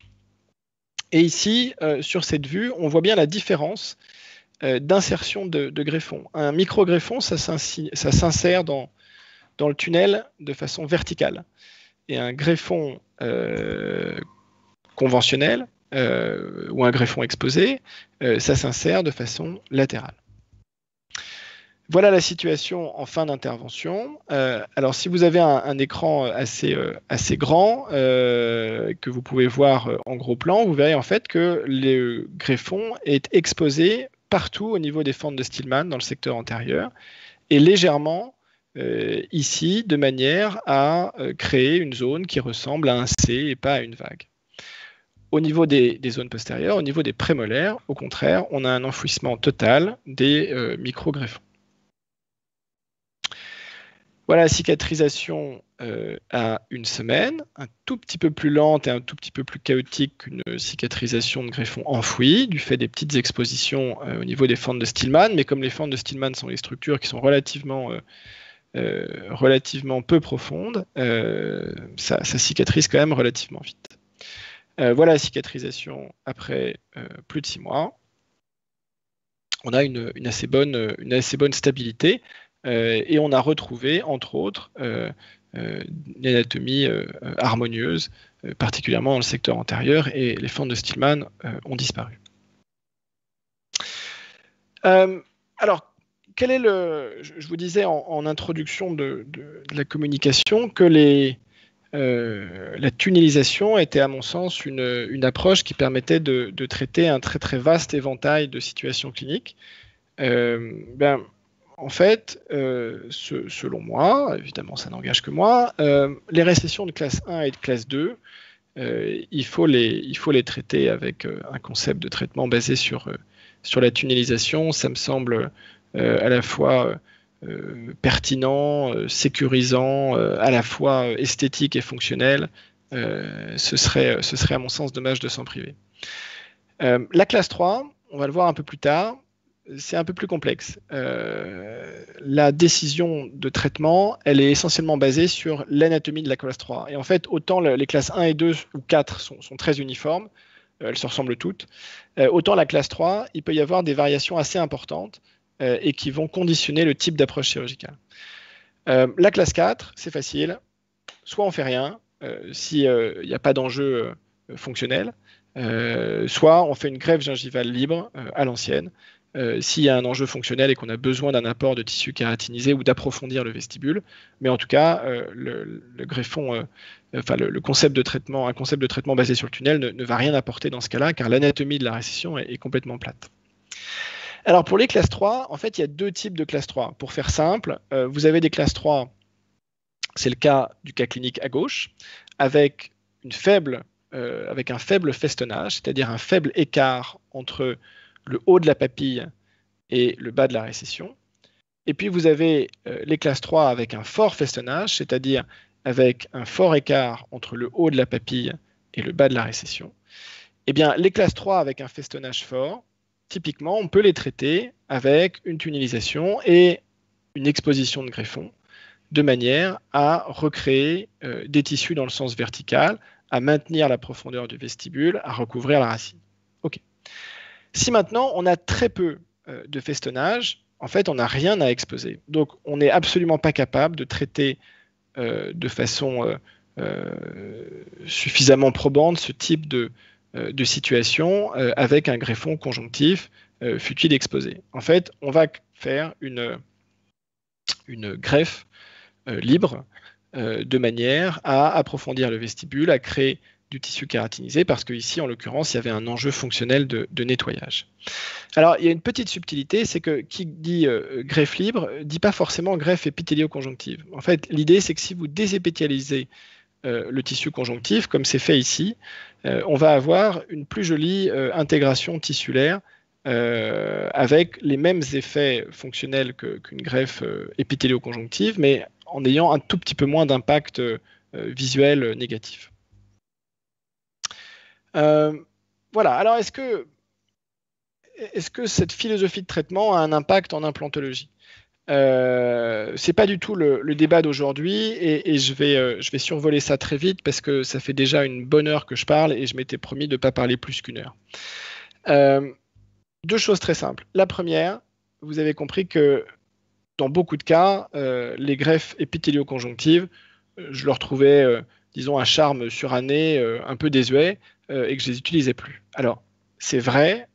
Et ici, sur cette vue, on voit bien la différence d'insertion de, de, greffon. Un micro-greffon, ça s'insère dans le tunnel de façon verticale et un greffon euh, conventionnel euh, ou un greffon exposé, euh, ça s'insère de façon latérale. Voilà la situation en fin d'intervention. alors si vous avez un, écran assez, assez grand que vous pouvez voir en gros plan, vous verrez en fait que le greffon est exposé partout au niveau des fentes de Stillman dans le secteur antérieur et légèrement euh, ici de manière à euh, créer une zone qui ressemble à un C et pas à une vague. Au niveau des, zones postérieures, au niveau des prémolaires, au contraire, on a un enfouissement total des euh, micro-greffons. Voilà la cicatrisation à une semaine, un tout petit peu plus lente et un tout petit peu plus chaotique qu'une cicatrisation de greffons enfoui, du fait des petites expositions au niveau des fentes de Stillman, mais comme les fentes de Stillman sont des structures qui sont relativement euh, relativement peu profonde, euh, ça, cicatrise quand même relativement vite. Euh, voilà la cicatrisation après plus de six mois. On a une, assez, bonne, une assez, bonne, stabilité et on a retrouvé, entre autres, une anatomie harmonieuse, particulièrement dans le secteur antérieur, et les fentes de Stillman ont disparu. alors, je vous disais en, introduction de, la communication que euh, la tunnelisation était, à mon sens, une, approche qui permettait de, traiter un très très vaste éventail de situations cliniques. Euh, ben, en fait, euh, selon moi, évidemment ça n'engage que moi, les récessions de classe 1 et de classe 2, il, faut les, il faut les traiter avec un concept de traitement basé sur, sur la tunnelisation. Ça me semble euh, à la fois euh, pertinent, euh, sécurisant, à la fois esthétique et fonctionnel, ce, serait, à mon sens dommage de s'en priver. la classe 3, on va le voir un peu plus tard, c'est un peu plus complexe. la décision de traitement, elle est essentiellement basée sur l'anatomie de la classe 3. Et en fait, autant les classes 1 et 2 ou 4 sont, très uniformes, elles se ressemblent toutes, autant la classe 3, il peut y avoir des variations assez importantes euh, et qui vont conditionner le type d'approche chirurgicale. Euh, la classe 4, c'est facile. Soit on fait rien, euh, s'il n'y a pas d'enjeu fonctionnel, soit on fait une grève gingivale libre à l'ancienne, s'il y a un enjeu fonctionnel et qu'on a besoin d'un apport de tissu kératinisé ou d'approfondir le vestibule. Mais en tout cas, le, greffon, enfin le, concept de traitement, un concept de traitement basé sur le tunnel ne, va rien apporter dans ce cas-là, car l'anatomie de la récession est complètement plate. Alors pour les classes 3, en fait, il y a deux types de classes 3. Pour faire simple, euh, vous avez des classes 3, c'est le cas du cas clinique à gauche, euh, avec, un faible festonnage, c'est-à-dire un faible écart entre le haut de la papille et le bas de la récession. Et puis vous avez euh, les classes 3 avec un fort festonnage, c'est-à-dire avec un fort écart entre le haut de la papille et le bas de la récession. Eh bien, les classes 3 avec un festonnage fort, typiquement, on peut les traiter avec une tunnelisation et une exposition de greffons de manière à recréer euh, des tissus dans le sens vertical, à maintenir la profondeur du vestibule, à recouvrir la racine. Si maintenant on a très peu euh, de festonnage, en fait on n'a rien à exposer. Donc on n'est absolument pas capable de traiter euh, de façon suffisamment probante ce type de, euh, de situation euh, avec un greffon conjonctif euh, fut-il exposé. En fait, on va faire une, une greffe libre de manière à approfondir le vestibule, à créer du tissu kératinisé, parce qu'ici, en l'occurrence, il y avait un enjeu fonctionnel de, nettoyage. Alors, il y a une petite subtilité, c'est que qui dit greffe libre, dit pas forcément greffe épithélio conjonctive En fait, l'idée, c'est que si vous désépétialisez euh, le tissu conjonctif, comme c'est fait ici, euh, on va avoir une plus jolie euh, intégration tissulaire avec les mêmes effets fonctionnels qu'une greffe épithélio conjonctive mais en ayant un tout petit peu moins d'impact visuel négatif. voilà, alors est -ce que cette philosophie de traitement a un impact en implantologie euh, c'est pas du tout le, débat d'aujourd'hui et, euh, je, vais, survoler ça très vite parce que ça fait déjà une bonne heure que je parle et je m'étais promis de ne pas parler plus qu'une heure. Euh, deux choses très simples. La première, vous avez compris que dans beaucoup de cas, les greffes épithélio-conjonctives, je leur trouvais, disons, un charme suranné, un peu désuet et que je les utilisais plus. Alors, c'est vrai,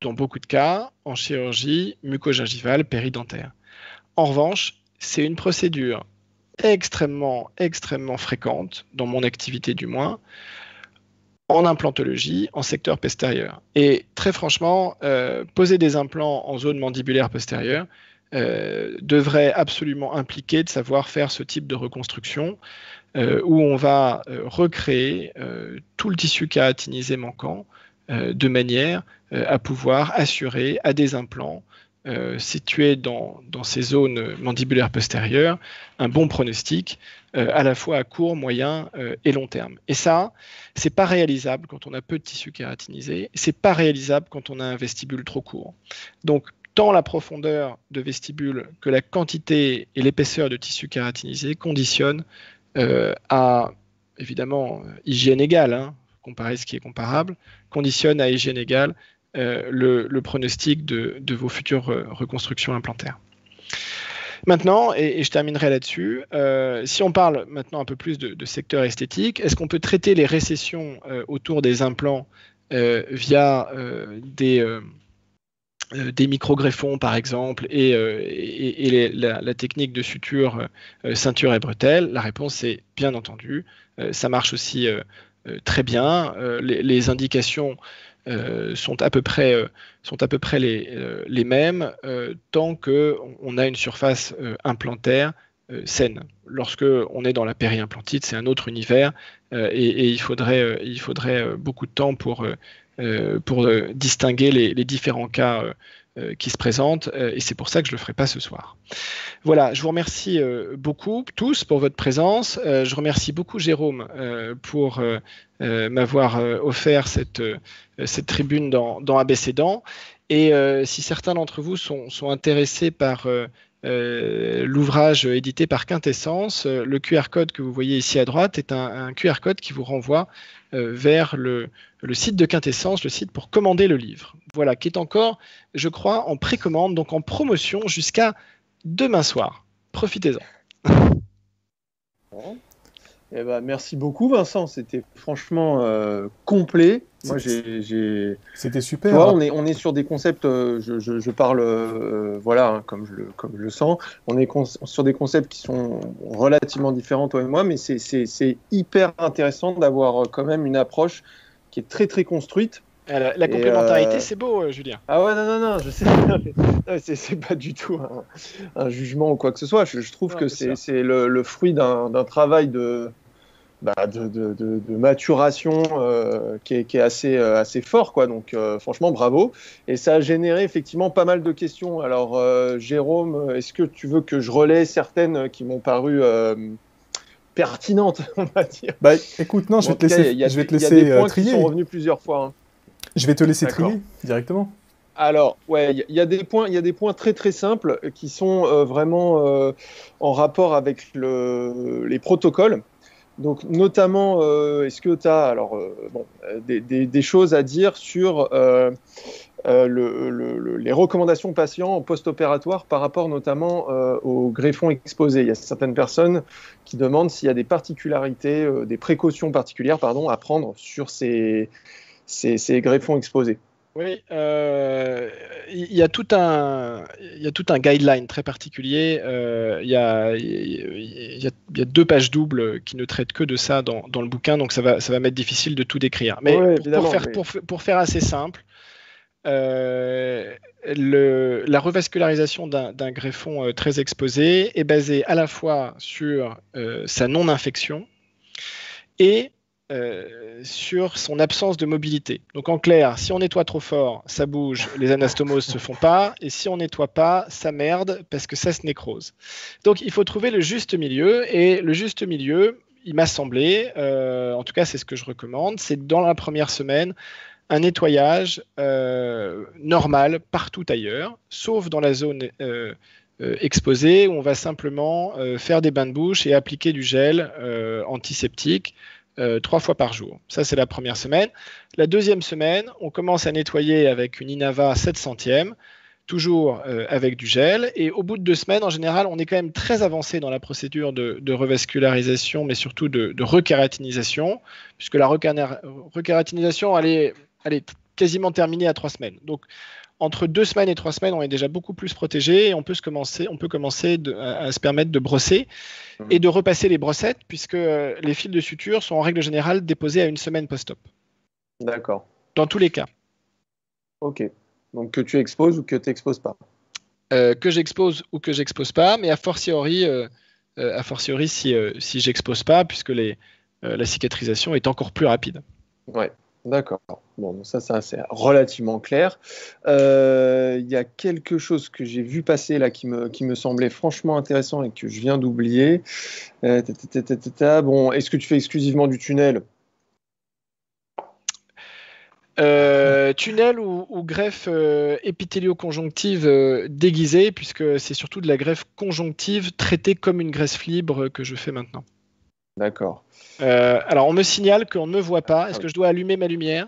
dans beaucoup de cas, en chirurgie mucogingivale péridentaire. En revanche, c'est une procédure extrêmement, extrêmement fréquente, dans mon activité du moins, en implantologie, en secteur postérieur. Et très franchement, euh, poser des implants en zone mandibulaire postérieure euh, devrait absolument impliquer de savoir faire ce type de reconstruction euh, où on va recréer tout le tissu caratinisé manquant de manière à pouvoir assurer à des implants euh, situé dans, ces zones mandibulaires postérieures un bon pronostic, euh, à la fois à court, moyen euh, et long terme. Et ça, c'est pas réalisable quand on a peu de tissu kératinisé, c'est pas réalisable quand on a un vestibule trop court. Donc, tant la profondeur de vestibule que la quantité et l'épaisseur de tissu kératinisé conditionnent à, évidemment, hygiène égale, hein, comparer ce qui est comparable, conditionne à hygiène égale euh, le, pronostic de, vos futures euh, reconstructions implantaires. Maintenant, et, je terminerai là-dessus, euh, si on parle maintenant un peu plus de, secteur esthétique, est-ce qu'on peut traiter les récessions autour des implants via des des micro-greffons par exemple et, la, technique de suture ceinture et bretelle La réponse est bien entendu. ça marche aussi très bien. Les, les, indications euh, sont à peu près, euh, sont à peu près les, euh, les mêmes tant qu'on a une surface implantaire saine. Lorsque on est dans la périimplantite, c'est un autre univers et, il faudrait, il faudrait beaucoup de temps pour, pour distinguer les, les, différents cas euh, qui se présente, euh, et c'est pour ça que je ne le ferai pas ce soir. Voilà, je vous remercie euh, beaucoup tous pour votre présence. je remercie beaucoup Jérôme pour m'avoir offert cette, cette tribune dans, dans Et si certains d'entre vous sont, intéressés par... l'ouvrage édité par Quintessence. le QR code que vous voyez ici à droite est un, QR code qui vous renvoie vers le, site de Quintessence, le site pour commander le livre voilà, qui est encore, je crois, en précommande, donc en promotion jusqu'à demain soir. Profitez-en. Eh ben, merci beaucoup Vincent, c'était franchement euh, complet. Moi j'ai. C'était super. on est sur des concepts. Euh, je, parle euh, voilà hein, comme le comme je le sens. On est sur des concepts qui sont relativement différents toi et moi, mais c'est hyper intéressant d'avoir quand même une approche qui est très très construite euh, la, complémentarité, euh, c'est beau, euh, Julien. Ah ouais, non, non, non, je sais. c'est pas du tout un, jugement ou quoi que ce soit. Je, trouve que c'est le, fruit d'un travail bah, de, de, maturation qui, est, assez, assez fort. Quoi. Donc, franchement, bravo. Et ça a généré effectivement pas mal de questions. Alors, Jérôme, est-ce que tu veux que je relaie certaines qui m'ont paru pertinentes, on va dire bah, Écoute, non, je vais, te laisser, je vais te laisser. Il y a des points qui sont revenus plusieurs fois. Hein. Je vais te laisser trier directement. Alors, ouais, il y, a des points, il y a des points très très simples qui sont euh, vraiment euh, en rapport avec les protocoles. Donc, notamment, euh, est-ce que tu as alors bon, des, choses à dire sur le, les recommandations patients post-opératoire par rapport notamment aux greffons exposés Il y a certaines personnes qui demandent s'il y a des particularités, des précautions particulières, pardon, à prendre sur ces ces, greffons exposés. Oui, euh, il y a tout un, y a tout un guideline très particulier. Euh, il, y a, deux pages doubles qui ne traitent que de ça dans, le bouquin, donc ça va, ça va m'être difficile de tout décrire. Mais, pour, faire, Pour, faire, assez simple, euh, le, la revascularisation d'un greffon très exposé est basée à la fois sur sa non-infection et euh, sur son absence de mobilité. Donc en clair, si on nettoie trop fort, ça bouge, les anastomoses se font pas, et si on nettoie pas, ça merde parce que ça se nécrose. Donc il faut trouver le juste milieu, et le juste milieu, il m'a semblé, euh, en tout cas c'est ce que je recommande, c'est dans la première semaine un nettoyage euh, normal partout ailleurs, sauf dans la zone exposée où on va simplement faire des bains de bouche et appliquer du gel antiseptique euh, trois fois par jour. Ça, c'est la première semaine. La deuxième semaine, on commence à nettoyer avec une Inava 700e, toujours euh, avec du gel. Et au bout de deux semaines, en général, on est quand même très avancé dans la procédure de, revascularisation, mais surtout de, de puisque la recaratinisation, elle est, elle est quasiment terminée à trois semaines. Donc, entre deux semaines et trois semaines, on est déjà beaucoup plus protégé et on peut, se commencer, on peut commencer à, se permettre de brosser mmh. et de repasser les brossettes puisque euh, les fils de suture sont en règle générale déposés à une semaine post-op. D'accord. Dans tous les cas. Ok. Donc que tu exposes ou que tu n'exposes pas euh, Que j'expose ou que j'expose pas, mais a fortiori, euh, fortiori si, si j'expose pas, puisque les, la cicatrisation est encore plus rapide. Ouais. D'accord. Bon, ça, c'est relativement clair. Euh, il y a quelque chose que j'ai vu passer là qui me, qui me semblait franchement intéressant et que je viens d'oublier. Euh, bon, est-ce que tu fais exclusivement du tunnel euh, tunnel ou, greffe épithélio-conjonctive déguisée, puisque c'est surtout de la greffe conjonctive traitée comme une graisse libre que je fais maintenant. D'accord. Euh, alors, on me signale qu'on ne me voit pas. Est-ce ah que je dois allumer ma lumière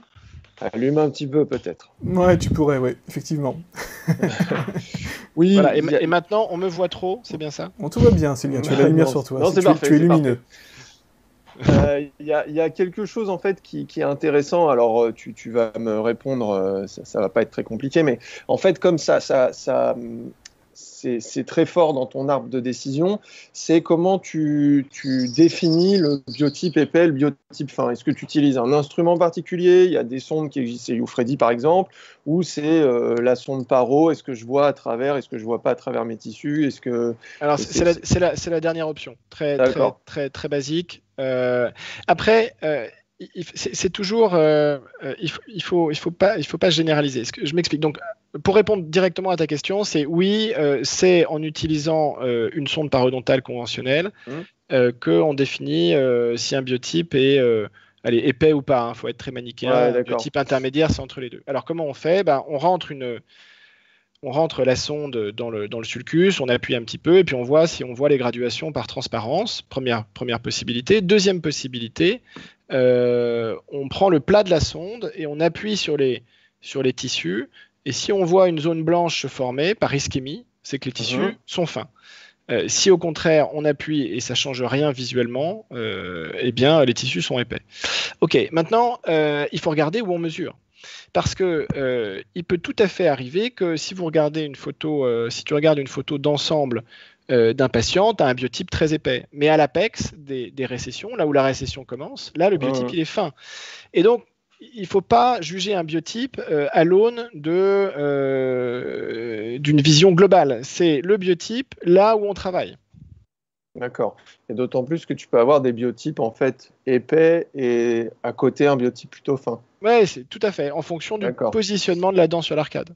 Allume un petit peu, peut-être. Ouais, tu pourrais, oui, effectivement. oui. et, maintenant, on me voit trop, c'est bien ça On te voit bien, c'est bien, tu as la lumière sur toi. Non, c'est tu, parfait, tu es lumineux. Euh, il y, a quelque chose en fait qui, est intéressant. Alors euh, tu, vas me répondre, ça, ne va pas être très compliqué, mais en fait comme ça, ça c'est très fort dans ton arbre de décision, c'est comment tu, définis le biotype épais, le biotype fin. Est-ce que tu utilises un instrument particulier Il y a des sondes qui existent, c'est Freddy par exemple, ou c'est euh, la sonde paro, est-ce que je vois à travers, est-ce que je vois pas à travers mes tissus Est-ce que Alors c'est la, dernière option, très, très, très, basique. Euh, après, euh, c'est toujours, euh, euh, il, faut, il faut, pas, il faut pas généraliser. Je m'explique. Donc, pour répondre directement à ta question, c'est oui, euh, c'est en utilisant une sonde parodontale conventionnelle mmh. que qu'on définit si un biotype est allez, épais ou pas. Il hein. faut être très manichéen. le type intermédiaire, c'est entre les deux. Alors, comment on fait ben, On rentre une, on rentre la sonde dans le, sulcus, on appuie un petit peu et puis on voit si on voit les graduations par transparence, première, possibilité. Deuxième possibilité, euh, on prend le plat de la sonde et on appuie sur les, tissus. Et si on voit une zone blanche se former par ischémie, c'est que les tissus uh-huh. sont fins. Euh, si au contraire on appuie et ça change rien visuellement, euh, eh bien les tissus sont épais. Ok, maintenant il faut regarder où on mesure parce que euh, peut tout à fait arriver que si vous regardez une photo, euh, si tu regardes une photo d'ensemble euh, d'un patient, tu as un biotype très épais. Mais à l'apex des, récessions, là où la récession commence, là le biotype est fin. Et donc il ne faut pas juger un biotype à l'aune d'une vision globale. C'est le biotype là où on travaille. D'accord. Et d'autant plus que tu peux avoir des biotypes en fait épais et à côté un biotype plutôt fin. Oui, c'est tout à fait. En fonction du positionnement de la dent sur l'arcade.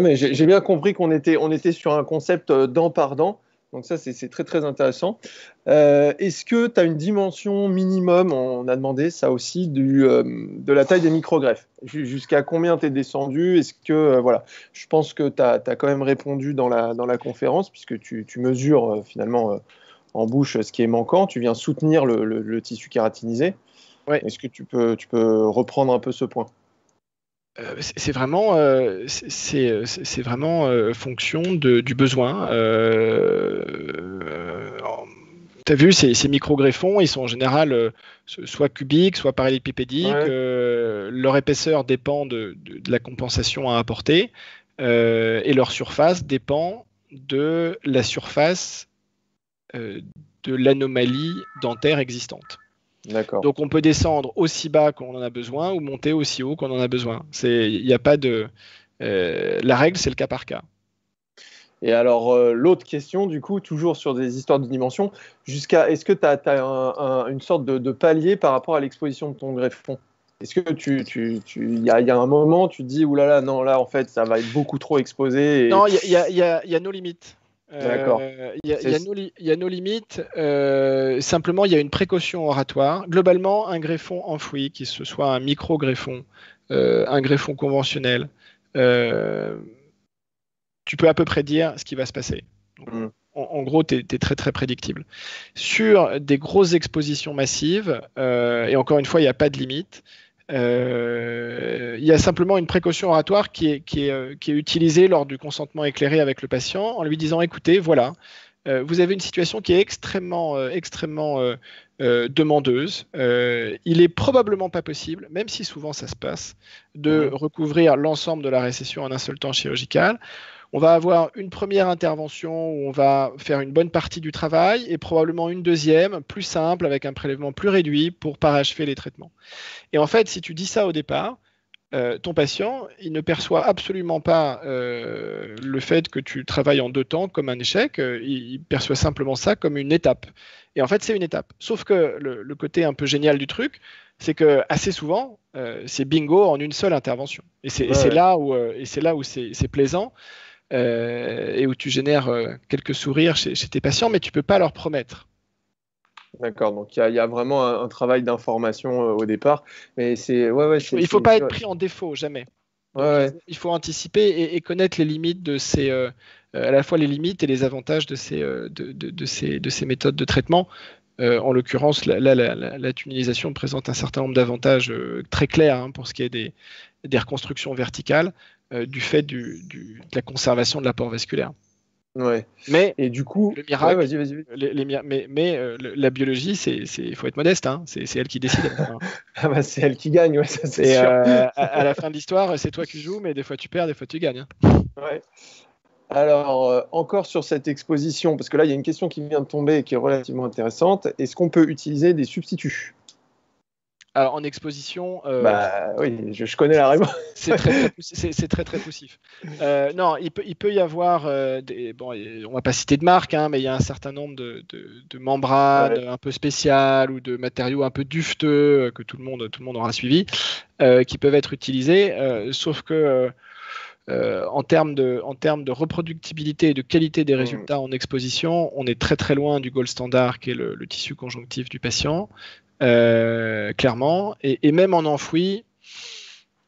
mais j'ai bien compris qu'on était on était sur un concept euh, dent par dent donc ça, c'est très très intéressant. Euh, est-ce que tu as une dimension minimum, on a demandé ça aussi, euh, de la taille des microgreffes Jusqu'à combien tu es descendu Est-ce que, euh, voilà, je pense que tu as, quand même répondu dans la, dans la conférence, puisque tu, mesures finalement en bouche ce qui est manquant, tu viens soutenir le, tissu kératinisé. Est-ce que tu peux, tu peux reprendre un peu ce point euh, c'est vraiment, euh, euh, fonction du besoin. tu as vu, ces, micro-greffons, ils sont en général soit cubiques, soit parallélépipédiques. leur épaisseur dépend de, la compensation à apporter et leur surface dépend de la surface de l'anomalie dentaire existante. Donc on peut descendre aussi bas qu'on en a besoin ou monter aussi haut qu'on en a besoin. il n'y a pas de, euh, la règle c'est le cas par cas. Et alors euh, l'autre question du coup, toujours sur des histoires de dimension, jusqu'à est-ce que tu as, une sorte de, palier par rapport à l'exposition de ton greffon est-ce que tu, tu, tu y, a, un moment, tu te dis, oulala, non, là, en fait, ça va être beaucoup trop exposé. Non, il y a, y a nos limites. Il y, a nos limites. Euh, simplement, il y a une précaution oratoire. Globalement, un greffon enfoui, que ce soit un micro-greffon, euh, un greffon conventionnel, euh, tu peux à peu près dire ce qui va se passer. Mm. en, gros, tu es, es, très très prédictible. Sur des grosses expositions massives, et encore une fois, il n'y a pas de limite. Euh, il y a simplement une précaution oratoire euh, qui est, utilisée lors du consentement éclairé avec le patient en lui disant écoutez, voilà, euh, vous avez une situation qui est extrêmement, extrêmement demandeuse. il est probablement pas possible, même si souvent ça se passe, de mhm. recouvrir l'ensemble de la récession en un seul temps chirurgical. On va avoir une première intervention où on va faire une bonne partie du travail et probablement une deuxième plus simple avec un prélèvement plus réduit pour parachever les traitements. Et en fait, si tu dis ça au départ, euh, ton patient, il ne perçoit absolument pas euh, le fait que tu travailles en deux temps comme un échec, euh, il perçoit simplement ça comme une étape. Et en fait, c'est une étape. Sauf que le, côté un peu génial du truc, c'est que assez souvent, c'est bingo en une seule intervention. Et c'est là où, là où c'est plaisant. Euh, et où tu génères euh, quelques sourires chez, tes patients, mais tu ne peux pas leur promettre. D'accord, donc il y, a vraiment un, travail d'information euh, au départ. Mais c'est, il ne faut pas être pris en défaut, jamais. il faut anticiper et, connaître les limites de ces, à la fois les limites et les avantages de ces, de, ces, de ces méthodes de traitement. en l'occurrence, la, la, tunnelisation présente un certain nombre d'avantages très clairs hein, pour ce qui est des reconstructions verticales. Euh, du fait de la conservation de l'apport vasculaire. Mais et du coup, le mais, la biologie, c'est, il faut être modeste, hein. c'est, elle qui décide. Ah bah, c'est elle qui gagne, euh, à, la fin de l'histoire, c'est toi qui joues, mais des fois tu perds, des fois tu gagnes. Hein. Alors euh, encore sur cette exposition, parce que là il y a une question qui vient de tomber et qui est relativement intéressante. Est-ce qu'on peut utiliser des substituts alors, en exposition. Euh, bah, oui, je, connais la C'est très, très, poussif. Euh, non, il peut, il peut, y avoir. on euh, des, bon, on va pas citer de marque, hein, mais il y a un certain nombre de, de, membranes un peu spéciales ou de matériaux un peu dufteux que tout le monde, tout le monde aura suivi, qui peuvent être utilisés. sauf que. en, termes de, en termes de reproductibilité et de qualité des hmm. résultats en exposition, on est très très loin du gold standard qui est le tissu conjonctif du patient. Euh, clairement. Et, même en enfoui,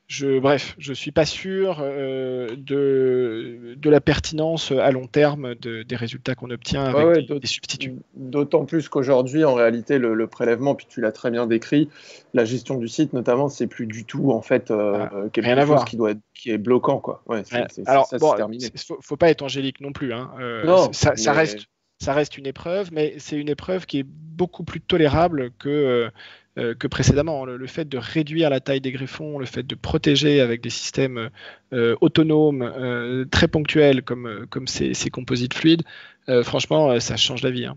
je, bref, je suis pas sûr euh, de, de, la pertinence à long terme des résultats qu'on obtient avec des, substituts. D'autant plus qu'aujourd'hui, en réalité, le, prélèvement, puis tu l'as très bien décrit, la gestion du site, notamment, c'est plus du tout en fait euh, quelque rien chose à qui doit qui est bloquant, quoi. Ouais, alors, ça, Faut, faut, pas être angélique non plus. Hein. non, ça, reste ça reste une épreuve, mais c'est une épreuve qui est beaucoup plus tolérable que, euh, euh, précédemment. Le, fait de réduire la taille des greffons, le fait de protéger avec des systèmes euh, autonomes, très ponctuels comme, ces, composites fluides, franchement, ça change la vie. Hein.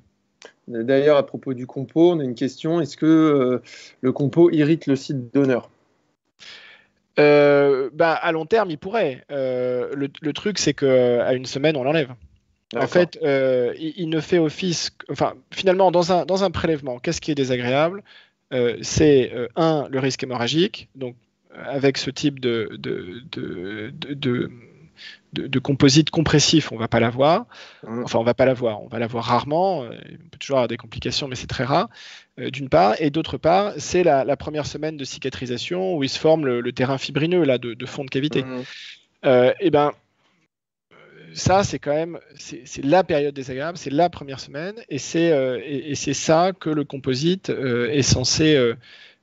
D'ailleurs, à propos du compo, on a une question. Est-ce que le compo irrite le site donneur bah, À long terme, il pourrait. Le, le, truc, c'est qu'à une semaine, on l'enlève. En fait, euh, il, ne fait office. Enfin, finalement, dans un, dans un prélèvement, qu'est-ce qui est désagréable euh, C'est, euh, un, le risque hémorragique. Donc, avec ce type de, de, de, de composite compressif, on va pas l'avoir. Mmh. Enfin, on va pas l'avoir. On va l'avoir rarement. On peut toujours avoir des complications, mais c'est très rare, d'une part. Et d'autre part, c'est la, première semaine de cicatrisation où il se forme le, terrain fibrineux là, de, fond de cavité. Mmh. et eh ben, ça, c'est quand même c'est la période désagréable, c'est la première semaine, et c'est euh, et, c'est ça que le composite euh, est censé euh,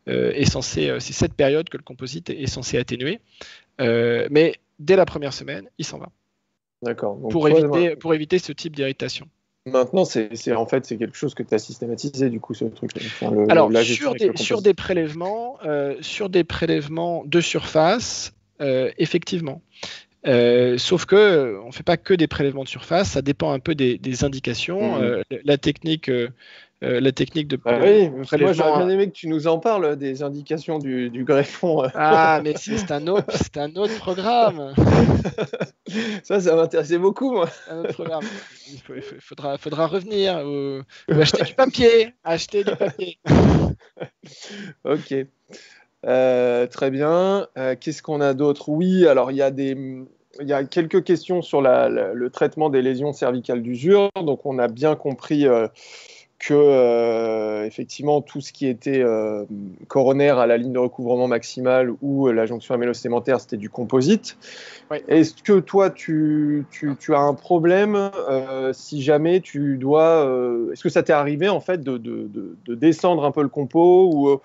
est censé c'est cette période que le composite est censé atténuer. mais dès la première semaine, il s'en va. D'accord. Pour éviter pour éviter ce type d'irritation. Maintenant, c'est en fait c'est quelque chose que tu as systématisé du coup ce truc. Alors sur, des, sur des prélèvements sur des prélèvements de surface, effectivement. Euh, sauf que on fait pas que des prélèvements de surface, ça dépend un peu des, indications. Mhm. Euh, la technique, euh, la technique de. Bah oui, moi j'aurais bien aimé que tu nous en parles des indications du, greffon. Ah, mais c'est un autre, c'est un autre programme. ça, ça m'intéressait beaucoup. Moi. Un autre programme. Il, faudra, faudra revenir acheter du papier, acheter du papier. ok. Euh, très bien. Euh, qu'est-ce qu'on a d'autre Oui, alors il y a Il y a quelques questions sur le traitement des lésions cervicales d'usure. Donc, on a bien compris euh, que, effectivement, tout ce qui était coronaire à la ligne de recouvrement maximale ou la jonction amélo amélo-sémentaire, c'était du composite. Est-ce que toi, tu, tu, tu, as un problème si jamais tu dois. Est-ce que ça t'est arrivé, en fait, de, de, descendre un peu le compo ou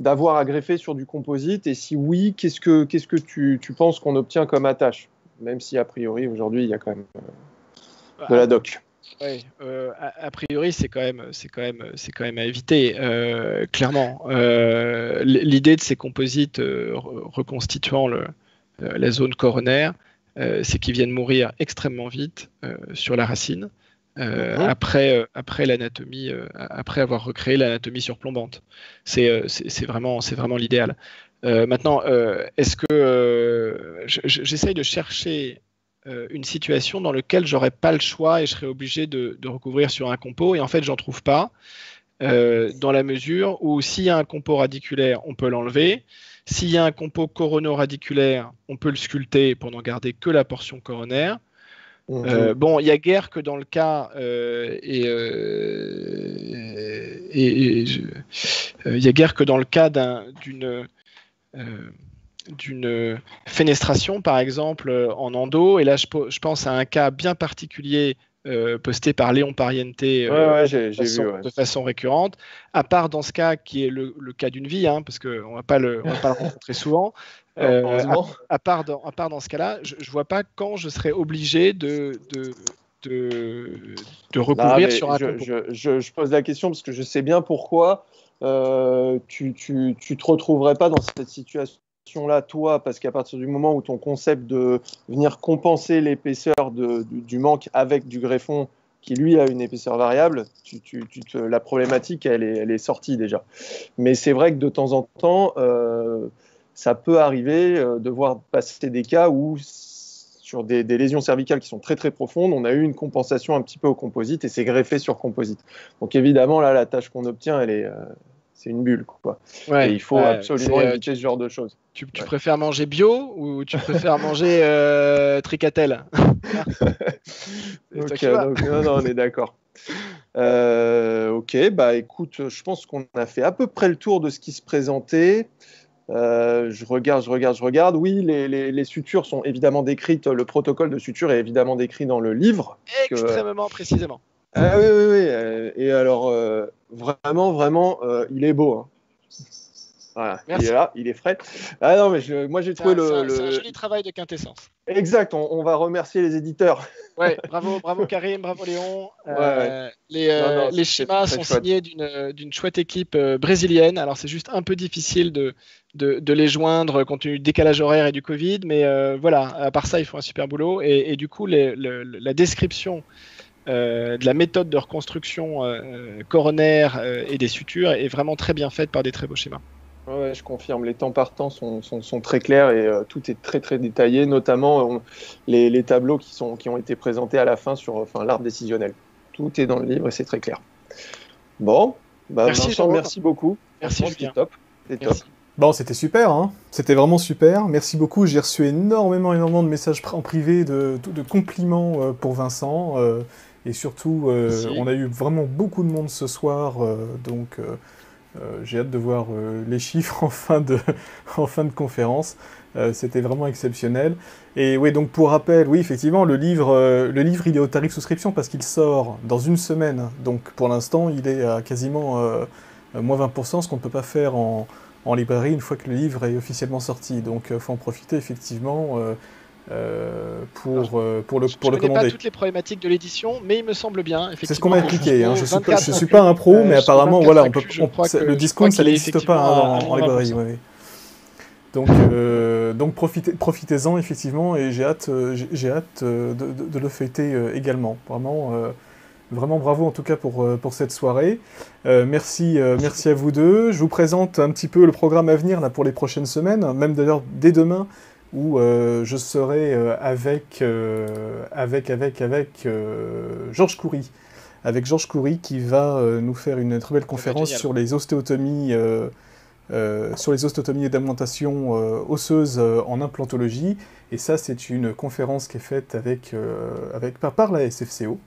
d'avoir à greffer sur du composite Et si oui, qu'est-ce que, qu'est-ce que tu, penses qu'on obtient comme attache Même si, a priori, aujourd'hui, il y a quand même euh, bah, de la doc. Oui, euh, a, priori, c'est quand même, c'est quand même, c'est quand même à éviter, euh, clairement. l'idée de ces composites reconstituant le, la zone coronaire, c'est qu'ils viennent mourir extrêmement vite sur la racine. Euh, après, euh, après l'anatomie, euh, après avoir recréé l'anatomie surplombante. C'est vraiment, vraiment l'idéal. maintenant, est-ce que j'essaye de chercher une situation dans laquelle j'aurais pas le choix et je serais obligé de, recouvrir sur un compo et en fait j'en trouve pas. dans la mesure où s'il y a un compo radiculaire, on peut l'enlever. S'il y a un compo coronoradiculaire, on peut le sculpter pour n'en garder que la portion coronaire. Mhm. Euh, bon, il y a guère que dans le cas euh, et euh, il a guère que dans le cas d'une fenestration, par exemple en endo. Et là, je pense à un cas bien particulier euh, posté par Léon Pariente euh, de, façon, récurrente, à part dans ce cas qui est le, cas d'une vie, hein, parce qu'on ne va pas le, on pas rencontrer souvent, euh, à, part dans, ce cas-là, je ne vois pas quand je serais obligé de, de, recouvrir sur un... Je, je, pose la question parce que je sais bien pourquoi tu ne te retrouverais pas dans cette situation là toi, parce qu'à partir du moment où ton concept de venir compenser l'épaisseur du, manque avec du greffon qui lui a une épaisseur variable, tu, tu, la problématique, elle est, elle est, sortie déjà. Mais c'est vrai que de temps en temps, euh, ça peut arriver euh, de voir passer des cas où, sur des, des, lésions cervicales qui sont très très profondes, on a eu une compensation un petit peu au composite et c'est greffé sur composite. Donc évidemment, là, la tâche qu'on obtient, elle est, euh, c'est une bulle. Quoi. et il faut absolument euh, éviter ce genre de choses. Tu, préfères manger bio ou tu préfères manger euh, tricatelle non, on est d'accord. Euh, ok, bah écoute, je pense qu'on a fait à peu près le tour de ce qui se présentait. je regarde, je regarde, je regarde. Oui, les, sutures sont évidemment décrites, le protocole de suture est évidemment décrit dans le livre. Extrêmement précisément. Ah oui, oui, oui. Et alors, vraiment, vraiment, euh, il est beau. Hein. Voilà, il est là, il est frais. Ah non, mais moi j'ai trouvé le. C'est un, joli travail de quintessence. Exact, on, va remercier les éditeurs. Ouais, bravo, bravo Karim, bravo Léon. Euh, les, euh, schémas sont signés d'une chouette équipe brésilienne. Alors c'est juste un peu difficile de, de, les joindre compte tenu du décalage horaire et du Covid, mais voilà, à part ça, ils font un super boulot. Et, du coup, la description euh, de la méthode de reconstruction euh, coronaire euh, et des sutures est vraiment très bien faite par des très beaux schémas. Ouais, je confirme. Les temps partants sont, sont, très clairs et tout est très très détaillé, notamment les, les, tableaux qui, sont, qui ont été présentés à la fin sur enfin, l'art décisionnel. Tout est dans le livre et c'est très clair. Bon, bah, merci, Vincent, merci beaucoup. Merci, c'était top. top. Bon, c'était super, hein. c'était vraiment super. Merci beaucoup. J'ai reçu énormément, énormément de messages en privé, de, de, compliments pour Vincent. Et surtout, euh, on a eu vraiment beaucoup de monde ce soir, euh, donc euh, j'ai hâte de voir les chiffres en fin de, en fin de conférence. C'était vraiment exceptionnel. Et oui, donc pour rappel, oui, effectivement, le livre, le livre il est au tarif souscription parce qu'il sort dans une semaine. Donc pour l'instant, il est à quasiment moins 20%, ce qu'on ne peut pas faire en, en, librairie une fois que le livre est officiellement sorti. Donc il faut en profiter effectivement. Euh, pour, euh, pour le, pour je le commander. pas toutes les problématiques de l'édition, mais il me semble bien. C'est ce qu'on m'a expliqué. Hein. je ne suis, suis, pas un pro, mais euh, apparemment, voilà, on peut, le discount, ça n'existe pas en, en Donc, donc profitez, profitez-en, effectivement, et j'ai hâte, j'ai hâte de, de, le fêter également. Vraiment. Vraiment bravo en tout cas pour, pour cette soirée. merci, merci à vous deux. Je vous présente un petit peu le programme à venir là, pour les prochaines semaines, même d'ailleurs dès demain, où euh, je serai euh, euh, avec, avec, avec, avec Georges Coury. Avec Georges Coury qui va nous faire une très belle conférence sur les ostéotomies, sur les ostéotomies et osseuse en implantologie. Et ça, c'est une conférence qui est faite avec, avec, par, par, la SFCO.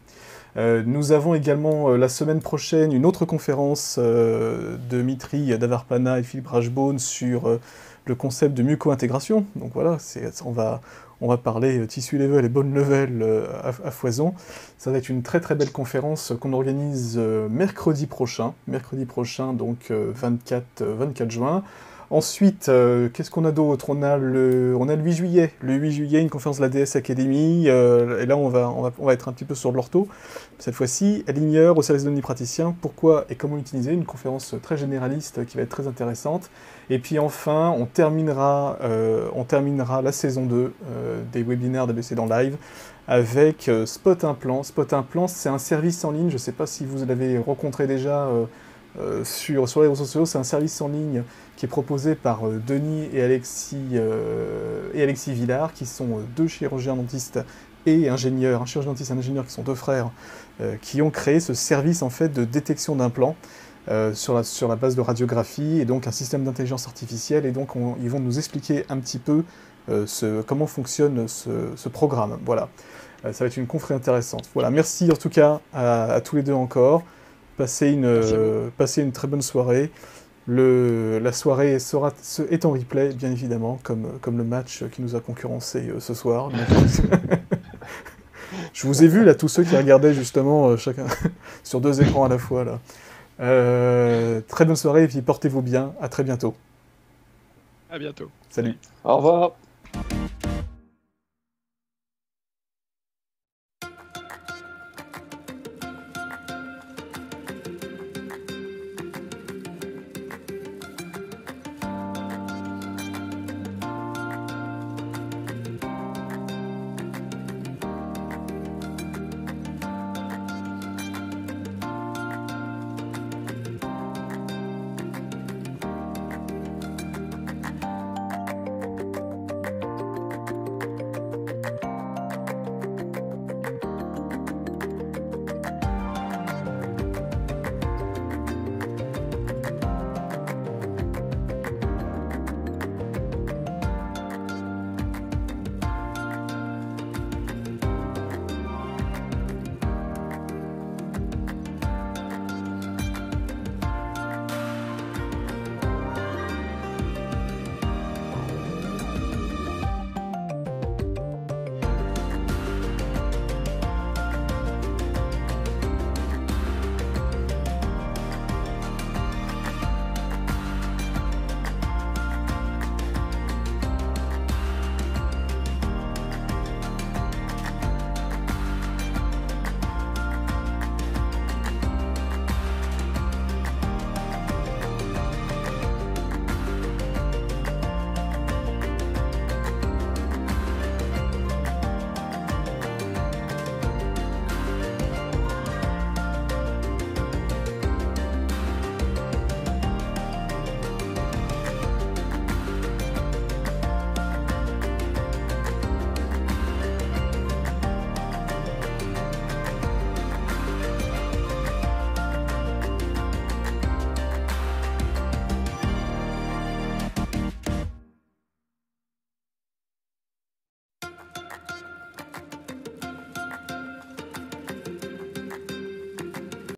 nous avons également la semaine prochaine une autre conférence de Mitri Davarpana et Philippe Rajbone sur le concept de muco-intégration. Donc voilà, on va, on va parler euh, tissu level et Bonne level euh, à, à, foison. Ça va être une très très belle conférence qu'on organise euh, mercredi prochain, mercredi prochain donc 24, 24 juin. Ensuite, euh, qu'est-ce qu'on a d'autre on, a le, on a le 8 juillet. Le 8 juillet, une conférence de la DS Academy. Euh, et là, on va, on, être un petit peu sur de l'ortho. Cette fois-ci, Aligneur, au service d'omnipraticiens. Pourquoi et comment utiliser Une conférence très généraliste qui va être très intéressante. Et puis enfin, on terminera, euh, on terminera la saison 2 des webinaires d'ABC dans Live avec Spot Implant. Spot Implant, c'est un service en ligne. Je ne sais pas si vous l'avez rencontré déjà euh, sur, les réseaux sociaux. C'est un service en ligne qui est proposé par euh, Denis et Alexis, euh, et Alexis Villard, qui sont deux chirurgiens dentistes et ingénieurs, un chirurgien dentiste et un ingénieur qui sont deux frères, qui ont créé ce service en fait de détection d'implants. sur, la, sur la base de radiographie et donc un système d'intelligence artificielle et donc ils vont nous expliquer un petit peu comment fonctionne ce, programme. Voilà, ça va être une conférence intéressante. Voilà, merci en tout cas à tous les deux encore. Passez une, euh, une très bonne soirée. Le, la soirée sera, est en replay, bien évidemment, comme, comme le match qui nous a concurrencé euh, ce soir. je vous ai vu, là, tous ceux qui regardaient, justement, euh, chacun sur deux écrans à la fois. Là. très bonne soirée, et puis portez-vous bien. À très bientôt. À bientôt. Salut. Au revoir.